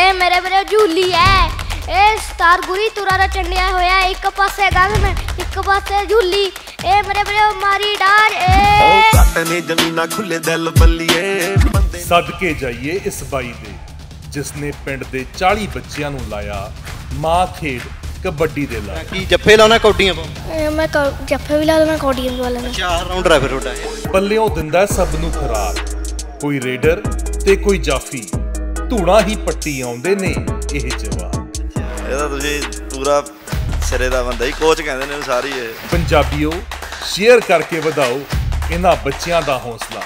ਏ ਮੇਰੇ ਵੀਰੇ ਝੂਲੀ ਐ ਏ ਸਤਾਰ ਗੁਰੀ ਤੁਰਾ ਦਾ ਚੰਡਿਆ ਹੋਇਆ ਇੱਕ ਪਾਸੇ ਗੱਲ ਮੈਂ ਇੱਕ ਪਾਸੇ ਝੂਲੀ ਏ ਮੇਰੇ ਵੀਰੇ ਮਾਰੀ ਡਾਰ ਏ ਕੱਟ ਨੇ ਜਮੀਨਾ ਖੁੱਲੇ ਦਿਲ ਬੱਲੀਏ ਸਦਕੇ ਜਾਈਏ ਇਸ ਬਾਈ ਦੇ ਜਿਸ ਨੇ ਪਿੰਡ ਦੇ 40 ਬੱਚਿਆਂ ਨੂੰ ਲਾਇਆ ਮਾਂ ਖੇਡ ਕਬੱਡੀ ਦੇ ਲਾ ਕੀ ਜੱਫੇ ਲਾਉਣਾ ਕੌਡੀਆਂ ਪਾ ਮੈਂ ਜੱਫੇ ਵੀ ਲਾ ਲੈਣਾ ਕੌਡੀਆਂ ਵੀ ਲਾਉਣਾ ਚਾਰ ਰਾਉਂਡ ਹੈ ਫਿਰ ਤੁਹਾਡਾ ਉਹ ਦਿੰਦਾ ਸਭ ਨੂੰ ਖਰਾਬ ਕੋਈ ਰੇਡਰ ਤੇ ਕੋਈ ਜਾਫੀ ਧੂੜਾ ਹੀ ਪੱਟੀ ਆਉਂਦੇ ਨੇ ਇਹ ਜਵਾਬ ਇਹ ਤਾਂ ਤੁਸੀਂ ਪੂਰਾ ਸਿਰੇ ਦਾ ਬੰਦਾ ਹੀ ਕੋਚ ਕਹਿੰਦੇ ਨੇ ਸਾਰੀ ਇਹ ਪੰਜਾਬੀਓ ਸ਼ੇਅਰ ਕਰਕੇ ਵਧਾਓ ਇਹਨਾਂ ਬੱਚਿਆਂ ਦਾ ਹੌਸਲਾ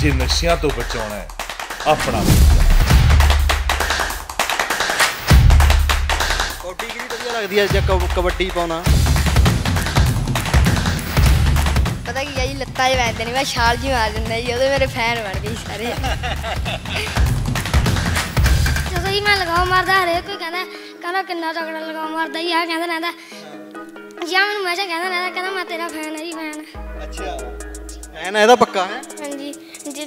ਜੇ ਨਸ਼ਿਆਂ ਤੋਂ ਬਚਾਉਣਾ ਹੈ ਆਪਣਾ ਕੋਟੀ ਕਿਹਦੀ ਵਧੀਆ ਲੱਗਦੀ ਹੈ ਜੇ ਕਬੱਡੀ ਪਾਉਣਾ ਪਤਾ ਕੀ ਹੈ ਜੀ ਲੱਤਾਂ ਹੀ ਵੈਂਦੇ ਨਹੀਂ ਮੈਂ ਛਾਲ ਜੀ ਮਾਰ ਦਿੰਦਾ ਜੀ ਉਹਦੇ ਮੇਰੇ ਫੈਨ ਬਣ ਗਏ ਸਾਰੇ ਕਹਿੰਦਾ ਜੀ ਮੈਂ ਲਗਾਉ ਮਾਰਦਾ ਹਰੇ ਕੋਈ ਕਹਿੰਦਾ ਕਹਿੰਦਾ ਕਿੰਨਾ ਤਕੜਾ ਲਗਾਉ ਮਾਰਦਾ ਜੀ ਆ ਕਹਿੰਦਾ ਰਹਿੰਦਾ ਜਾਂ ਮੈਨੂੰ ਮੈਂ ਕਹਿੰਦਾ ਨਾ ਕਹਿੰਦਾ ਮੈਂ ਤੇਰਾ ਫੈਨ ਹੈ ਜੀ ਫੈਨ ਅੱਛਾ ਫੈਨ ਹੈ ਇਹਦਾ ਪੱਕਾ ਹੈ ਹਾਂਜੀ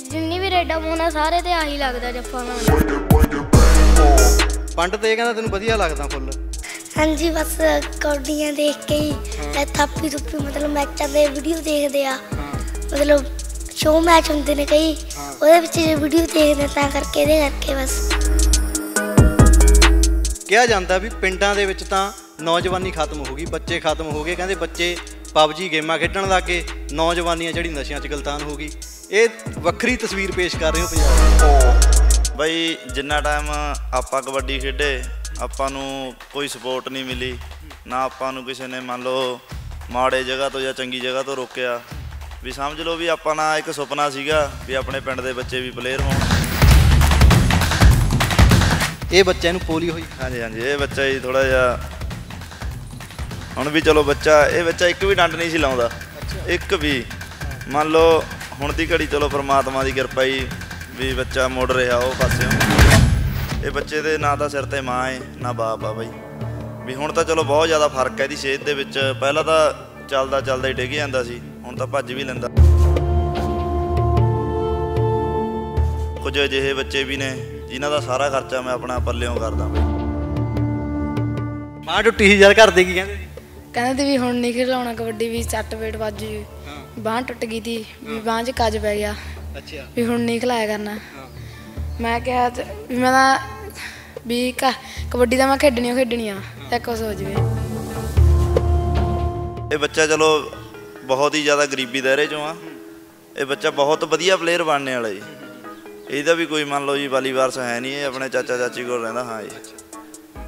ਜਿੰਨੀ ਵੀ ਰੇਡਾ ਮੋਨਾ ਸਾਰੇ ਤੇ ਆਹੀ ਲੱਗਦਾ ਜੱਫਾ ਨਾਲ ਪੰਡ ਤੇ ਕਹਿੰਦਾ ਤੈਨੂੰ ਵਧੀਆ ਲੱਗਦਾ ਫੁੱਲ ਹਾਂਜੀ ਬਸ ਕੌਡੀਆਂ ਦੇਖ ਕੇ ਹੀ ਥਾਪੀ ਥੁੱਪੀ ਮਤਲਬ ਮੈਚਾਂ ਦੇ ਵੀਡੀਓ ਦੇਖਦੇ ਆ ਮਤਲਬ ਸ਼ੋਅ ਮੈਚ ਹੁੰਦੇ ਨੇ ਕਈ ਉਹਦੇ ਵਿੱਚ ਵੀਡੀਓ ਦੇਖਦੇ ਤਾਂ ਕਰਕੇ ਇਹਦੇ ਕਰਕੇ ਬਸ ਕਿਹਾ ਜਾਂਦਾ ਵੀ ਪਿੰਡਾਂ ਦੇ ਵਿੱਚ ਤਾਂ ਨੌਜਵਾਨੀ ਖਤਮ ਹੋ ਗਈ ਬੱਚੇ ਖਤਮ ਹੋ ਗਏ ਕਹਿੰਦੇ ਬੱਚੇ ਪਬਜੀ ਗੇਮਾਂ ਖੇਡਣ ਲੱਗ ਗਏ ਨੌਜਵਾਨੀਆਂ ਜਿਹੜੀ ਨਸ਼ਿਆਂ 'ਚ ਗਲਤਾਨ ਹੋ ਗਈ ਇਹ ਵੱਖਰੀ ਤਸਵੀਰ ਪੇਸ਼ ਕਰ ਰਹੇ ਹੋ ਪੰਜਾਬ ਦੀ ਬਈ ਜਿੰਨਾ ਟਾਈਮ ਆਪਾਂ ਕਬੱਡੀ ਖੇਡੇ ਆਪਾਂ ਨੂੰ ਕੋਈ ਸਪੋਰਟ ਨਹੀਂ ਮਿਲੀ ਨਾ ਆਪਾਂ ਨੂੰ ਕਿਸੇ ਨੇ ਮੰਨ ਲਓ ਮਾੜੇ ਜਗ੍ਹਾ ਤੋਂ ਜਾਂ ਚੰਗੀ ਜਗ੍ਹਾ ਤੋਂ ਰੋਕਿਆ ਵੀ ਸਮਝ ਲਓ ਵੀ ਆਪਾਂ ਨਾ ਇੱਕ ਸੁਪਨਾ ਸੀਗਾ ਵੀ ਆਪਣੇ ਪਿੰਡ ਦੇ ਬੱਚੇ ਵੀ ਪਲੇਅਰ ਹੋਣ ਇਹ ਬੱਚਿਆਂ ਨੂੰ ਪੋਲੀਓ ਹੋਈ ਹਾਂਜੀ ਹਾਂਜੀ ਇਹ ਬੱਚਾ ਜੀ ਥੋੜਾ ਜਿਹਾ ਹੁਣ ਵੀ ਚਲੋ ਬੱਚਾ ਇਹ ਬੱਚਾ ਇੱਕ ਵੀ ਡੰਡ ਨਹੀਂ ਸੀ ਲਾਉਂਦਾ ਇੱਕ ਵੀ ਮੰਨ ਲਓ ਹੁਣ ਦੀ ਘੜੀ ਚਲੋ ਪ੍ਰਮਾਤਮਾ ਦੀ ਕਿਰਪਾ ਹੀ ਵੀ ਬੱਚਾ ਮੁੜ ਰਿਹਾ ਉਹ ਪਾਸਿਓਂ ਇਹ ਬੱਚੇ ਦੇ ਨਾਂ ਦਾ ਸਿਰ ਤੇ ਮਾਂ ਹੈ ਨਾ ਬਾਪ ਆ ਬਾਈ ਵੀ ਹੁਣ ਤਾਂ ਚਲੋ ਬਹੁਤ ਜ਼ਿਆਦਾ ਫਰਕ ਹੈ ਇਹਦੀ ਸਿਹਤ ਦੇ ਵਿੱਚ ਪਹਿਲਾਂ ਤਾਂ ਚੱਲਦਾ ਚੱਲਦਾ ਹੀ ਡਿੱਗ ਜਾਂਦਾ ਸੀ ਹੁਣ ਤਾਂ ਭੱਜ ਵੀ ਲੈਂਦਾ ਕੁਝ ਅਜਿਹੇ ਬੱਚੇ ਵੀ ਨੇ ਜਿਨ੍ਹਾਂ ਦਾ ਸਾਰਾ ਖਰਚਾ ਮੈਂ ਆਪਣਾ ਪੱਲਿਓਂ ਕਰਦਾ ਬਈ ਮਾਂ ਟੁੱਟੀ ਸੀ ਯਾਰ ਘਰ ਦੇ ਕੀ ਕਹਿੰਦੇ ਕਹਿੰਦੇ ਵੀ ਹੁਣ ਨਹੀਂ ਖੇਡਾਉਣਾ ਕਬੱਡੀ ਵੀ ਚੱਟ ਵੇਟ ਵੱਜ ਜੂ ਬਾਹ ਟੁੱਟ ਗਈ ਦੀ ਵੀ ਬਾਹ 'ਚ ਕੱਜ ਪੈ ਗਿਆ ਅੱਛਾ ਵੀ ਹੁਣ ਨਹੀਂ ਖਲਾਇਆ ਕਰਨਾ ਮੈਂ ਕਿਹਾ ਵੀ ਮੈਂ ਤਾਂ ਵੀ ਕਬੱਡੀ ਤਾਂ ਮੈਂ ਖੇਡਣੀ ਉਹ ਖੇਡਣੀ ਆ ਇੱਕ ਉਸ ਹੋ ਇਹ ਬੱਚਾ ਚਲੋ ਬਹੁਤ ਹੀ ਜ਼ਿਆਦਾ ਗਰੀਬੀ ਦਾਇਰੇ ਚੋਂ ਆ ਇਹ ਬੱਚਾ ਬਹੁਤ ਵਧੀਆ ਪਲੇਅਰ ਬਣਨੇ ਵਾਲਾ ਜੀ ਇਹਦਾ ਵੀ ਕੋਈ ਮੰਨ ਲਓ ਜੀ ਵਾਲੀ ਵਾਰਸ ਹੈ ਨਹੀਂ ਇਹ ਆਪਣੇ ਚਾਚਾ ਚਾਚੀ ਕੋਲ ਰਹਿੰਦਾ ਹਾਂ ਜੀ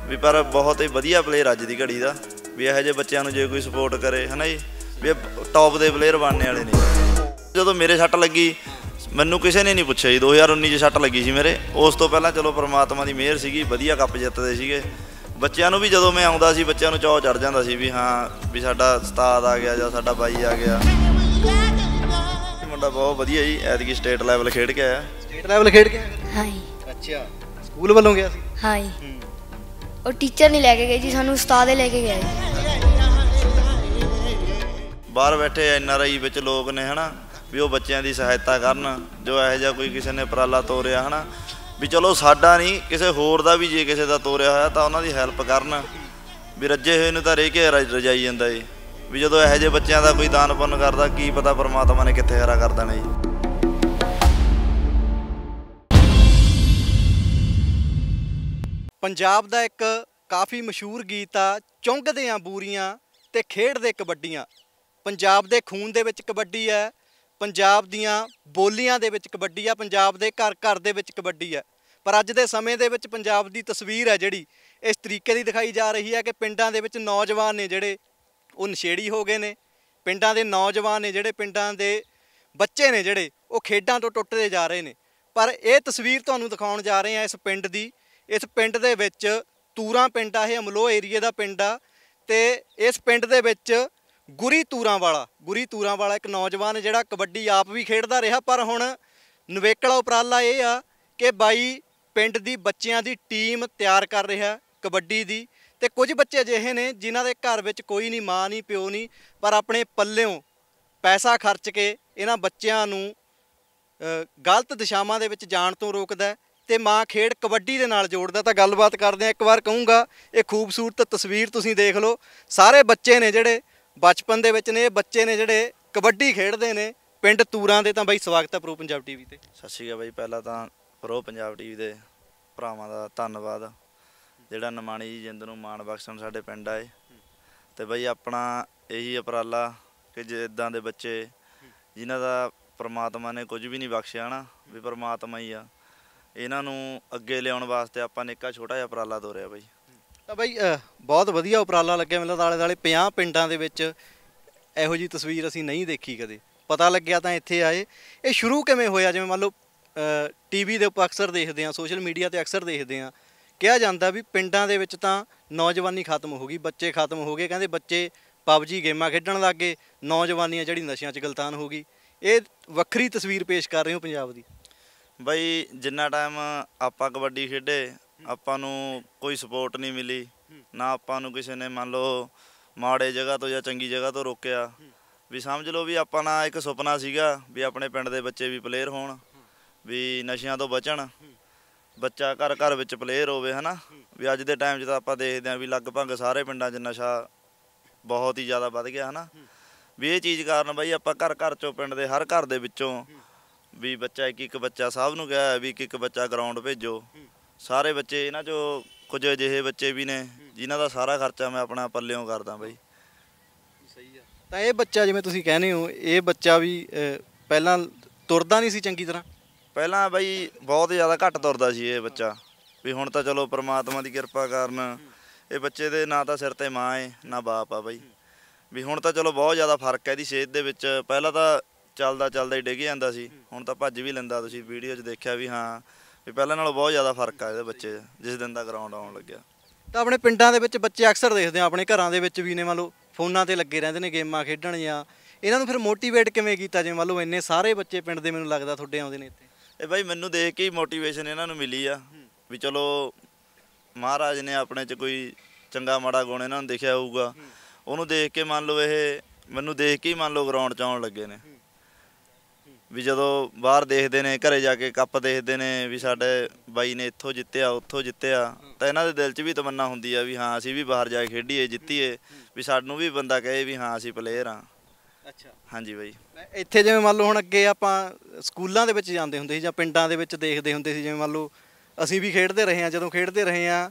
ਵੀ ਪਰ ਬਹੁਤ ਹੀ ਵਧੀਆ ਪਲੇਅਰ ਅੱਜ ਦੀ ਘੜੀ ਦਾ ਵੀ ਇਹੋ ਜਿਹੇ ਬੱਚਿਆਂ ਨੂੰ ਜੇ ਕੋਈ ਸਪੋਰਟ ਕਰੇ ਹਨਾ ਜੀ ਵੀ ਟੌਪ ਦੇ ਪਲੇਅਰ ਬਣਨੇ ਵਾਲੇ ਨੇ ਜਦੋਂ ਮੇਰੇ ਸੱਟ ਲੱਗੀ ਮੈਨੂੰ ਕਿਸੇ ਨੇ ਨਹੀਂ ਪੁੱਛਿਆ ਜੀ 2019 ਚ ਸੱਟ ਲੱਗੀ ਸੀ ਮੇਰੇ ਉਸ ਤੋਂ ਪਹਿਲਾਂ ਚਲੋ ਪ੍ਰਮਾਤਮਾ ਦੀ ਮਿਹਰ ਸੀਗੀ ਵਧੀਆ ਕੱਪ ਜਿੱਤਦੇ ਸੀਗੇ ਬੱਚਿਆਂ ਨੂੰ ਵੀ ਜਦੋਂ ਮੈਂ ਆਉਂਦਾ ਸੀ ਬੱਚਿਆਂ ਨੂੰ ਚਾਹ ਚੜ ਜਾਂਦਾ ਸੀ ਵੀ ਹਾਂ ਵੀ ਸਾਡਾ ਉਸਤਾਦ ਆ ਗਿਆ ਜਾਂ ਸਾਡਾ ਬਾਈ ਆ ਗਿਆ ਮੁੰਡਾ ਬਹੁਤ ਵਧੀਆ ਜੀ ਐਤਕੀ ਸਟੇਟ ਲੈਵਲ ਖੇਡ ਕੇ ਆਇਆ ਸਟੇਟ ਲੈਵਲ ਖੇਡ ਕੇ ਆਏ ਹਾਂ ਅੱਛਾ ਸਕੂਲ ਵੱਲੋਂ ਗਿਆ ਸੀ ਹਾਂਜੀ ਉਹ ਟੀਚਰ ਨਹੀਂ ਲੈ ਕੇ ਗਏ ਜੀ ਸਾਨੂੰ ਉਸਤਾਦ ਹੀ ਲੈ ਕੇ ਗਏ ਬਾਹਰ ਬੈਠੇ ਐ ਨਰਾਈ ਵਿੱਚ ਲੋਕ ਨੇ ਹਨਾ ਵੀ ਉਹ ਬੱਚਿਆਂ ਦੀ ਸਹਾਇਤਾ ਕਰਨ ਜੋ ਇਹੋ ਜਿਹਾ ਕੋਈ ਕਿਸੇ ਨੇ ਪਰਾਲਾ ਤੋਰਿਆ ਹਨਾ ਵੀ ਚਲੋ ਸਾਡਾ ਨਹੀਂ ਕਿਸੇ ਹੋਰ ਦਾ ਵੀ ਜੇ ਕਿਸੇ ਦਾ ਤੋਰਿਆ ਹੋਇਆ ਤਾਂ ਉਹਨਾਂ ਦੀ ਹੈਲਪ ਕਰਨ ਵੀ ਰੱਜੇ ਹੋਏ ਨੂੰ ਤਾਂ ਰੇ ਕੇ ਰਜਾਈ ਜਾਂਦਾ ਏ ਵੀ ਜਦੋਂ ਇਹੋ ਜਿਹੇ ਬੱਚਿਆਂ ਦਾ ਕੋਈ ਦਾਨ ਪੁੰਨ ਕਰਦਾ ਕੀ ਪਤਾ ਪਰਮਾਤਮਾ ਨੇ ਕਿੱਥੇ ਹਰਾ ਕਰ ਦੇਣਾ ਜੀ ਪੰਜਾਬ ਦਾ ਇੱਕ ਕਾਫੀ ਮਸ਼ਹੂਰ ਗੀਤ ਆ ਚੁੰਗਦੇ ਆ ਬੂਰੀਆਂ ਤੇ ਖੇਡਦੇ ਕਬੱਡੀਆਂ ਪੰਜਾਬ ਦੇ ਖੂਨ ਦੇ ਵਿੱਚ ਕਬੱਡੀ ਆ ਪੰਜਾਬ ਦੀਆਂ ਬੋਲੀਆਂ ਦੇ ਵਿੱਚ ਕਬੱਡੀ ਆ ਪੰਜਾਬ ਦੇ ਘਰ ਘਰ ਦੇ ਵਿੱਚ ਕਬੱਡੀ ਆ ਪਰ ਅੱਜ ਦੇ ਸਮੇਂ ਦੇ ਵਿੱਚ ਪੰਜਾਬ ਦੀ ਤਸਵੀਰ ਹੈ ਜਿਹੜੀ ਇਸ ਤਰੀਕੇ ਦੀ ਦਿਖਾਈ ਜਾ ਰਹੀ ਹੈ ਕਿ ਪਿੰਡਾਂ ਦੇ ਵਿੱਚ ਨੌਜਵਾਨ ਨੇ ਜਿਹੜੇ ਉਹ ਨਸ਼ੇੜੀ ਹੋ ਗਏ ਨੇ ਪਿੰਡਾਂ ਦੇ ਨੌਜਵਾਨ ਨੇ ਜਿਹੜੇ ਪਿੰਡਾਂ ਦੇ ਬੱਚੇ ਨੇ ਜਿਹੜੇ ਉਹ ਖੇਡਾਂ ਤੋਂ ਟੁੱਟਦੇ ਜਾ ਰਹੇ ਨੇ ਪਰ ਇਹ ਤਸਵੀਰ ਤੁਹਾਨੂੰ ਦਿਖਾਉਣ ਜਾ ਰਹੇ ਹਾਂ ਇਸ ਪਿੰਡ ਦੀ ਇਸ ਪਿੰਡ ਦੇ ਵਿੱਚ ਤੂਰਾ ਪਿੰਡ ਆ ਇਹ ਅਮਲੋ ਏਰੀਏ ਦਾ ਪਿੰਡ ਆ ਤੇ ਇਸ ਪਿੰਡ ਦੇ ਵਿੱਚ ਗੁਰੀ ਤੂਰਾ ਵਾਲਾ ਗੁਰੀ ਤੂਰਾ ਵਾਲਾ ਇੱਕ ਨੌਜਵਾਨ ਜਿਹੜਾ ਕਬੱਡੀ ਆਪ ਵੀ ਖੇਡਦਾ ਰਿਹਾ ਪਰ ਹੁਣ ਨਵੇਕਲਾ ਉਪਰਾਲਾ ਇਹ ਆ ਕਿ ਬਾਈ ਪਿੰਡ ਦੀ ਬੱਚਿਆਂ ਦੀ ਟੀਮ ਤਿਆਰ ਕਰ ਰਿਹਾ ਕਬੱਡੀ ਦੀ ਤੇ ਕੁਝ ਬੱਚੇ ਅਜਿਹੇ ਨੇ ਜਿਨ੍ਹਾਂ ਦੇ ਘਰ ਵਿੱਚ ਕੋਈ ਨਹੀਂ ਮਾਂ ਨਹੀਂ ਪਿਓ ਨਹੀਂ ਪਰ ਆਪਣੇ ਪੱਲਿਓਂ ਪੈਸਾ ਖਰਚ ਕੇ ਇਹਨਾਂ ਬੱਚਿਆਂ ਨੂੰ ਗਲਤ ਦਿਸ਼ਾਵਾਂ ਦੇ ਵਿੱਚ ਜਾਣ ਤੋਂ ਰੋਕਦਾ ਤੇ ਮਾਂ ਖੇਡ ਕਬੱਡੀ ਦੇ ਨਾਲ ਜੋੜਦਾ ਤਾਂ ਗੱਲਬਾਤ ਕਰਦੇ ਆ ਇੱਕ ਵਾਰ ਕਹੂੰਗਾ ਇਹ ਖੂਬਸੂਰਤ ਤਸਵੀਰ ਤੁਸੀਂ ਦੇਖ ਲਓ ਸਾਰੇ ਬੱਚੇ ਨੇ ਜਿਹੜੇ ਬਚਪਨ ਦੇ ਵਿੱਚ ਨੇ ਇਹ ਬੱਚੇ ਨੇ ਜਿਹੜੇ ਕਬੱਡੀ ਖੇਡਦੇ ਨੇ ਪਿੰਡ ਤੂਰਾਂ ਦੇ ਤਾਂ ਬਾਈ ਸਵਾਗਤ ਹੈ ਪ੍ਰੋ ਪੰਜਾਬ ਟੀਵੀ ਤੇ ਸਤਿ ਸ਼੍ਰੀ ਅਕਾਲ ਬਾਈ ਪਹਿਲਾਂ ਤਾਂ ਪ੍ਰੋ ਪੰਜਾਬ ਟੀਵੀ ਦੇ ਭਰਾਵਾਂ ਦਾ ਧੰਨਵਾਦ ਜਿਹੜਾ ਨਮਾਣੀ ਜੀ ਜਿੰਦ ਨੂੰ ਮਾਣ ਬਖਸ਼ਣ ਸਾਡੇ ਪਿੰਡ ਆਏ ਤੇ ਬਈ ਆਪਣਾ ਇਹੀ ਅਪਰਾਲਾ ਕਿ ਜਿੱਦਾਂ ਦੇ ਬੱਚੇ ਜਿਨ੍ਹਾਂ ਦਾ ਪ੍ਰਮਾਤਮਾ ਨੇ ਕੁਝ ਵੀ ਨਹੀਂ ਬਖਸ਼ਿਆ ਨਾ ਵੀ ਪ੍ਰਮਾਤਮਾ ਹੀ ਆ ਇਹਨਾਂ ਨੂੰ ਅੱਗੇ ਲਿਆਉਣ ਵਾਸਤੇ ਆਪਾਂ ਨੇ ਇੱਕਾ ਛੋਟਾ ਜਿਹਾ ਉਪਰਾਲਾ ਦੋਰਿਆ ਬਾਈ ਤਾਂ ਬਾਈ ਬਹੁਤ ਵਧੀਆ ਉਪਰਾਲਾ ਲੱਗਿਆ ਮੈਨੂੰ ਤਾਂ ਆਲੇ ਦਾਲੇ 50 ਪਿੰਡਾਂ ਦੇ ਵਿੱਚ ਇਹੋ ਜੀ ਤਸਵੀਰ ਅਸੀਂ ਨਹੀਂ ਦੇਖੀ ਕਦੇ ਪਤਾ ਲੱਗਿਆ ਤਾਂ ਇੱਥੇ ਆਏ ਇਹ ਸ਼ੁਰੂ ਕਿਵੇਂ ਹੋਇਆ ਜਿਵੇਂ ਮੰਨ ਲਓ ਟੀਵੀ ਦੇ ਉੱਪਰ ਅਕਸਰ ਦੇਖਦੇ ਆ ਸੋਸ਼ਲ ਮੀਡੀਆ ਤੇ ਅਕਸਰ ਦੇਖਦੇ ਆ ਕਿਹਾ ਜਾਂਦਾ ਵੀ ਪਿੰਡਾਂ ਦੇ ਵਿੱਚ ਤਾਂ ਨੌਜਵਾਨੀ ਖਤਮ ਹੋ ਗਈ ਬੱਚੇ ਖਤਮ ਹੋ ਗਏ ਕਹਿੰਦੇ ਬੱਚੇ ਪਬਜੀ ਗੇਮਾਂ ਖੇਡਣ ਲੱਗ ਗਏ ਨੌਜਵਾਨੀਆਂ ਜਿਹੜੀ ਨਸ਼ਿਆਂ 'ਚ ਗਲਤਾਨ ਹੋ ਗਈ ਇਹ ਵੱਖਰੀ ਤਸਵੀਰ ਪੇਸ਼ ਕਰ ਰਹੇ ਹੋ ਪੰਜਾਬ ਦੀ ਬਈ ਜਿੰਨਾ ਟਾਈਮ ਆਪਾਂ ਕਬੱਡੀ ਖੇਡੇ ਆਪਾਂ ਨੂੰ ਕੋਈ ਸਪੋਰਟ ਨਹੀਂ ਮਿਲੀ ਨਾ ਆਪਾਂ ਨੂੰ ਕਿਸੇ ਨੇ ਮੰਨ ਲਓ ਮਾੜੇ ਜਗ੍ਹਾ ਤੋਂ ਜਾਂ ਚੰਗੀ ਜਗ੍ਹਾ ਤੋਂ ਰੋਕਿਆ ਵੀ ਸਮਝ ਲਓ ਵੀ ਆਪਾਂ ਨਾ ਇੱਕ ਸੁਪਨਾ ਸੀਗਾ ਵੀ ਆਪਣੇ ਪਿੰਡ ਦੇ ਬੱਚੇ ਵੀ ਪਲੇਅਰ ਹੋਣ ਵੀ ਨਸ਼ਿਆਂ ਤੋਂ ਬਚਣ ਬੱਚਾ ਘਰ ਘਰ ਵਿੱਚ ਪਲੇਅਰ ਹੋਵੇ ਹਨਾ ਵੀ ਅੱਜ ਦੇ ਟਾਈਮ 'ਚ ਤਾਂ ਆਪਾਂ ਦੇਖਦੇ ਆਂ ਵੀ ਲਗਭਗ ਸਾਰੇ ਪਿੰਡਾਂ 'ਚ ਨਸ਼ਾ ਬਹੁਤ ਹੀ ਜ਼ਿਆਦਾ ਵੱਧ ਗਿਆ ਹਨਾ ਵੀ ਇਹ ਚੀਜ਼ ਕਾਰਨ ਬਾਈ ਆਪਾਂ ਘਰ ਘਰ ਚੋਂ ਪਿੰਡ ਦੇ ਹਰ ਘਰ ਦੇ ਵਿੱਚੋਂ ਵੀ ਬੱਚਾ ਇੱਕ ਇੱਕ ਬੱਚਾ ਸਭ ਨੂੰ ਕਿਹਾ ਵੀ ਇੱਕ ਇੱਕ ਬੱਚਾ ਗਰਾਊਂਡ ਭੇਜੋ ਸਾਰੇ ਬੱਚੇ ਇਹਨਾਂ ਚੋਂ ਕੁਝ ਅਜਿਹੇ ਬੱਚੇ ਵੀ ਨੇ ਜਿਨ੍ਹਾਂ ਦਾ ਸਾਰਾ ਖਰਚਾ ਮੈਂ ਆਪਣਾ ਪੱਲਿਓਂ ਕਰਦਾ ਬਾਈ ਸਹੀ ਆ ਤਾਂ ਇਹ ਬੱਚਾ ਜਿਵੇਂ ਤੁਸੀਂ ਕਹਿੰਦੇ ਹੋ ਇਹ ਬੱਚਾ ਵੀ ਪਹਿਲਾਂ ਤੁਰਦਾ ਨਹੀਂ ਸੀ ਚੰਗੀ ਤਰ੍ਹਾਂ ਪਹਿਲਾਂ ਬਾਈ ਬਹੁਤ ਜ਼ਿਆਦਾ ਘੱਟ ਤੁਰਦਾ ਸੀ ਇਹ ਬੱਚਾ ਵੀ ਹੁਣ ਤਾਂ ਚਲੋ ਪ੍ਰਮਾਤਮਾ ਦੀ ਕਿਰਪਾ ਕਾਰਨ ਇਹ ਬੱਚੇ ਦੇ ਨਾ ਤਾਂ ਸਿਰ ਤੇ ਮਾਂ ਏ ਨਾ ਬਾਪ ਆ ਬਾਈ ਵੀ ਹੁਣ ਤਾਂ ਚਲੋ ਬਹੁਤ ਜ਼ਿਆਦਾ ਫਰਕ ਹੈ ਇਹਦੀ ਸਿਹਤ ਦੇ ਵਿੱਚ ਪਹਿਲਾਂ ਤਾਂ ਚੱਲਦਾ ਚੱਲਦਾ ਹੀ ਡਿੱਗ ਜਾਂਦਾ ਸੀ ਹੁਣ ਤਾਂ ਭੱਜ ਵੀ ਲੈਂਦਾ ਤੁਸੀਂ ਵੀਡੀਓ 'ਚ ਦੇਖਿਆ ਵੀ ਹਾਂ ਵੀ ਪਹਿਲਾਂ ਨਾਲੋਂ ਬਹੁਤ ਜ਼ਿਆਦਾ ਫਰਕ ਆ ਇਹਦੇ ਬੱਚੇ ਜਿਸ ਦਿਨ ਦਾ ਗਰਾਊਂਡ ਆਉਣ ਲੱਗਿਆ ਤਾਂ ਆਪਣੇ ਪਿੰਡਾਂ ਦੇ ਵਿੱਚ ਬੱਚੇ ਅਕਸਰ ਦੇਖਦੇ ਆ ਆਪਣੇ ਘਰਾਂ ਦੇ ਵਿੱਚ ਵੀ ਨੇ ਮੰਨ ਲਓ ਫੋਨਾਂ ਤੇ ਲੱਗੇ ਰਹਿੰਦੇ ਨੇ ਗੇਮਾਂ ਖੇਡਣ ਜਾਂ ਇਹਨਾਂ ਨੂੰ ਫਿਰ ਮੋਟੀਵੇਟ ਕਿਵੇਂ ਕੀਤਾ ਜੇ ਮੰਨ ਲਓ ਇੰਨੇ ਸਾਰੇ ਬੱਚੇ ਪਿੰਡ ਦੇ ਮੈਨੂੰ ਲੱਗਦਾ ਤੁਹਾਡੇ ਆਉਂਦੇ ਨੇ ਇੱਥੇ ਇਹ ਬਾਈ ਮੈਨੂੰ ਦੇਖ ਕੇ ਹੀ ਮੋਟੀਵੇਸ਼ਨ ਇਹਨਾਂ ਨੂੰ ਮਿਲੀ ਆ ਵੀ ਚਲੋ ਮਹਾਰਾਜ ਨੇ ਆਪਣੇ 'ਚ ਕੋਈ ਚੰਗਾ ਮਾੜਾ ਗੁਣ ਇਹਨਾਂ ਨੂੰ ਦੇਖਿਆ ਹੋਊਗਾ ਉਹਨੂੰ ਦੇਖ ਕੇ ਮੰਨ ਲਓ ਇਹ ਮੈਨੂੰ ਦੇਖ ਕੇ ਹੀ ਮੰਨ ਲਓ ਗਰਾਊਂਡ 'ਚ ਆਉਣ ਲੱਗੇ ਨੇ ਵੀ ਜਦੋਂ ਬਾਹਰ ਦੇਖਦੇ ਨੇ ਘਰੇ ਜਾ ਕੇ ਕੱਪ ਦੇਖਦੇ ਨੇ ਵੀ ਸਾਡੇ ਬਾਈ ਨੇ ਇੱਥੋਂ ਜਿੱਤਿਆ ਉੱਥੋਂ ਜਿੱਤਿਆ ਤਾਂ ਇਹਨਾਂ ਦੇ ਦਿਲ 'ਚ ਵੀ ਤਮੰਨਾ ਹੁੰਦੀ ਆ ਵੀ ਹਾਂ ਅਸੀਂ ਵੀ ਬਾਹਰ ਜਾ ਕੇ ਖੇਡੀਏ ਜਿੱਤੀਏ ਵੀ ਸਾਨੂੰ ਵੀ ਬੰਦਾ ਕਹੇ ਵੀ ਹਾਂ ਅਸੀਂ ਪਲੇਅਰ ਆ ਅੱਛਾ ਹਾਂਜੀ ਬਾਈ ਇੱਥੇ ਜਿਵੇਂ ਮੰਨ ਲਓ ਹੁਣ ਅੱਗੇ ਆਪਾਂ ਸਕੂਲਾਂ ਦੇ ਵਿੱਚ ਜਾਂਦੇ ਹੁੰਦੇ ਸੀ ਜਾਂ ਪਿੰਡਾਂ ਦੇ ਵਿੱਚ ਦੇਖਦੇ ਹੁੰਦੇ ਸੀ ਜਿਵੇਂ ਮੰਨ ਲਓ ਅਸੀਂ ਵੀ ਖੇਡਦੇ ਰਹੇ ਆ ਜਦੋਂ ਖੇਡਦੇ ਰਹੇ ਆ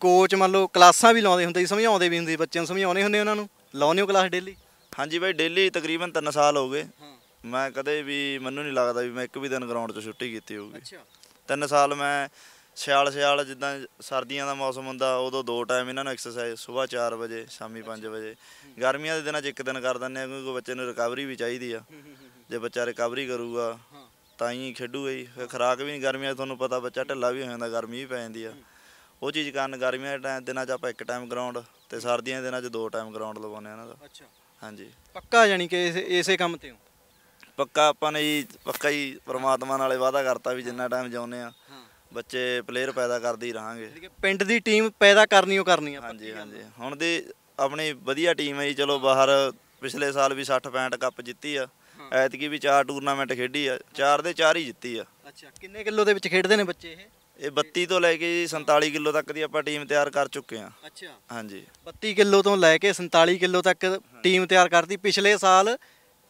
ਕੋਚ ਮੰਨ ਲਓ ਕਲਾਸਾਂ ਵੀ ਲਾਉਂਦੇ ਹੁੰਦੇ ਸੀ ਸਮਝਾਉਂਦੇ ਵੀ ਹੁੰਦੇ ਬੱਚਿਆਂ ਨੂੰ ਸਮਝਾਉਣੇ ਹੁੰਦੇ ਉਹਨਾਂ ਨੂੰ ਲਾਉਂਦੇ ਹੋ ਕਲਾਸ ਡੇਲੀ ਹਾਂਜੀ ਬਾਈ ਡੇਲੀ ਤਕਰੀਬਨ 3 ਸਾਲ ਹੋ ਗਏ ਮੈਂ ਕਦੇ ਵੀ ਮੈਨੂੰ ਨਹੀਂ ਲੱਗਦਾ ਵੀ ਮੈਂ ਇੱਕ ਵੀ ਦਿਨ ਗਰਾਊਂਡ 'ਚ ਛੁੱਟੀ ਕੀਤੀ ਹੋਊਗੀ ਅੱਛਾ ਤਿੰਨ ਸਾਲ ਮੈਂ ਸਿਆਲ ਸਿਆਲ ਜਿੱਦਾਂ ਸਰਦੀਆਂ ਦਾ ਮੌਸਮ ਹੁੰਦਾ ਉਦੋਂ ਦੋ ਟਾਈਮ ਇਹਨਾਂ ਨੂੰ ਐਕਸਰਸਾਈਜ਼ ਸਵੇਰ 4 ਵਜੇ ਸ਼ਾਮੀ 5 ਵਜੇ ਗਰਮੀਆਂ ਦੇ ਦਿਨਾਂ 'ਚ ਇੱਕ ਦਿਨ ਕਰ ਦਿੰਦੇ ਆ ਕਿਉਂਕਿ ਬੱਚੇ ਨੂੰ ਰਿਕਵਰੀ ਵੀ ਚਾਹੀਦੀ ਆ ਜੇ ਬੱਚਾ ਰਿਕਵਰੀ ਕਰੂਗਾ ਤਾਂ ਹੀ ਖੇਡੂਗਾ ਹੀ ਫਿਰ ਖਰਾਕ ਵੀ ਨਹੀਂ ਗਰਮੀਆਂ 'ਚ ਤੁਹਾਨੂੰ ਪਤਾ ਬੱਚਾ ਢਿੱਲਾ ਵੀ ਹੋ ਜਾਂਦਾ ਗਰਮੀ ਵੀ ਪੈ ਜਾਂਦੀ ਆ ਉਹ ਚੀਜ਼ ਕਾਰਨ ਗਰਮੀਆਂ ਦੇ ਟਾਈਮ ਦਿਨਾਂ 'ਚ ਆਪਾਂ ਇੱਕ ਟਾਈਮ ਗਰਾਊਂਡ ਤੇ ਸਰਦੀਆਂ ਦੇ ਦਿਨਾਂ 'ਚ ਦੋ ਟਾਈਮ ਗਰਾਊਂਡ ਲਵਾਉਂਦੇ ਆ ਇਹਨਾਂ ਦਾ ਅੱਛਾ ਹਾਂਜੀ ਪੱਕਾ ਜਾਨੀ ਕਿ ਇਸੇ ਕੰਮ ਤੇ ਹੋ ਪੱਕਾ ਆਪਾਂ ਨੇ ਜੀ ਪੱਕਾ ਹੀ ਪ੍ਰਮਾਤਮਾ ਨਾਲੇ ਵਾਅਦਾ ਕਰਤਾ ਵੀ ਜਿੰਨਾ ਟਾਈਮ ਜਾਉਨੇ ਆ ਬੱਚੇ ਪਲੇਅਰ ਪੈਦਾ ਕਰਦੇ ਹੀ ਰਹਾਂਗੇ ਪਿੰਡ ਦੀ ਟੀਮ ਪੈਦਾ ਕਰਨੀ ਉਹ ਕਰਨੀ ਆ ਹਾਂਜੀ ਹਾਂਜੀ ਹੁਣ ਦੀ ਆਪਣੀ ਵਧੀਆ ਟੀਮ ਹੈ ਜੀ ਚਲੋ ਬਾਹਰ ਪਿਛਲੇ ਸਾਲ ਵੀ 60 65 ਕੱਪ ਜਿੱਤੀ ਆ ਐਤਕੀ ਵੀ ਚਾਰ ਟੂਰਨਾਮੈਂਟ ਖੇਡੀ ਆ ਚਾਰ ਦੇ ਚਾਰ ਹੀ ਜਿੱਤੀ ਆ ਅੱਛਾ ਕਿੰਨੇ ਕਿਲੋ ਦੇ ਵਿੱਚ ਖੇਡਦੇ ਨੇ ਬੱਚੇ ਇਹ ਇਹ 32 ਤੋਂ ਲੈ ਕੇ 47 ਕਿਲੋ ਤੱਕ ਦੀ ਆਪਾਂ ਟੀਮ ਤਿਆਰ ਕਰ ਚੁੱਕੇ ਆ ਅੱਛਾ ਹਾਂਜੀ 32 ਕਿਲੋ ਤੋਂ ਲੈ ਕੇ 47 ਕਿਲੋ ਤੱਕ ਟੀਮ ਤਿਆਰ ਕਰਤੀ ਪਿਛਲੇ ਸਾਲ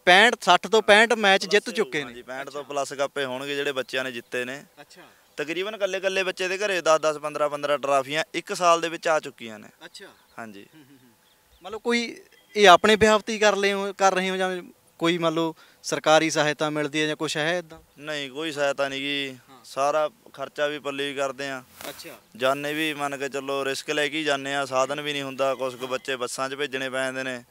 65 60 ਤੋਂ 65 ਮੈਚ ਜਿੱਤ ਚੁੱਕੇ ਨੇ ਹਾਂਜੀ 65 ਤੋਂ ਪਲੱਸ ਕੱਪੇ ਹੋਣਗੇ ਜਿਹੜੇ ਬੱਚਿਆਂ ਨੇ ਜਿੱਤੇ ਨੇ ਅੱਛਾ ਤਕਰੀਬਨ ਕੱਲੇ ਕੱਲੇ ਬੱਚੇ ਦੇ ਘਰੇ 10 10 15 15 ਟਰਾਫੀਆਂ ਇੱਕ ਸਾਲ ਦੇ ਵਿੱਚ ਆ ਚੁੱਕੀਆਂ ਨੇ ਅੱਛਾ ਹਾਂਜੀ ਮਤਲਬ ਕੋਈ ਇਹ ਆਪਣੇ ਬਿਹਾਫਤੀ ਕਰ ਲਏ ਕਰ ਰਹੇ ਹੋ ਜਾਂ ਕੋਈ ਮੰਨ ਲਓ ਸਰਕਾਰੀ ਸਹਾਇਤਾ ਮਿਲਦੀ ਹੈ ਜਾਂ ਕੁਝ ਹੈ ਇਦਾਂ ਨਹੀਂ ਕੋਈ ਸਹਾਇਤਾ ਨਹੀਂ ਗਈ ਸਾਰਾ ਖਰਚਾ ਵੀ ਪੱਲੇ ਹੀ ਕਰਦੇ ਆ ਅੱਛਾ ਜਾਣੇ ਵੀ ਮੰਨ ਕੇ ਚੱਲੋ ਰਿਸਕ ਲੈ ਕੇ ਹੀ ਜਾਣੇ ਆ ਸਾਧਨ ਵੀ ਨਹੀਂ ਹੁੰਦਾ ਕੁਝ ਕੁ ਬੱਚੇ ਬੱਸਾਂ 'ਚ ਭੇਜਣੇ ਪੈਂਦੇ ਨੇ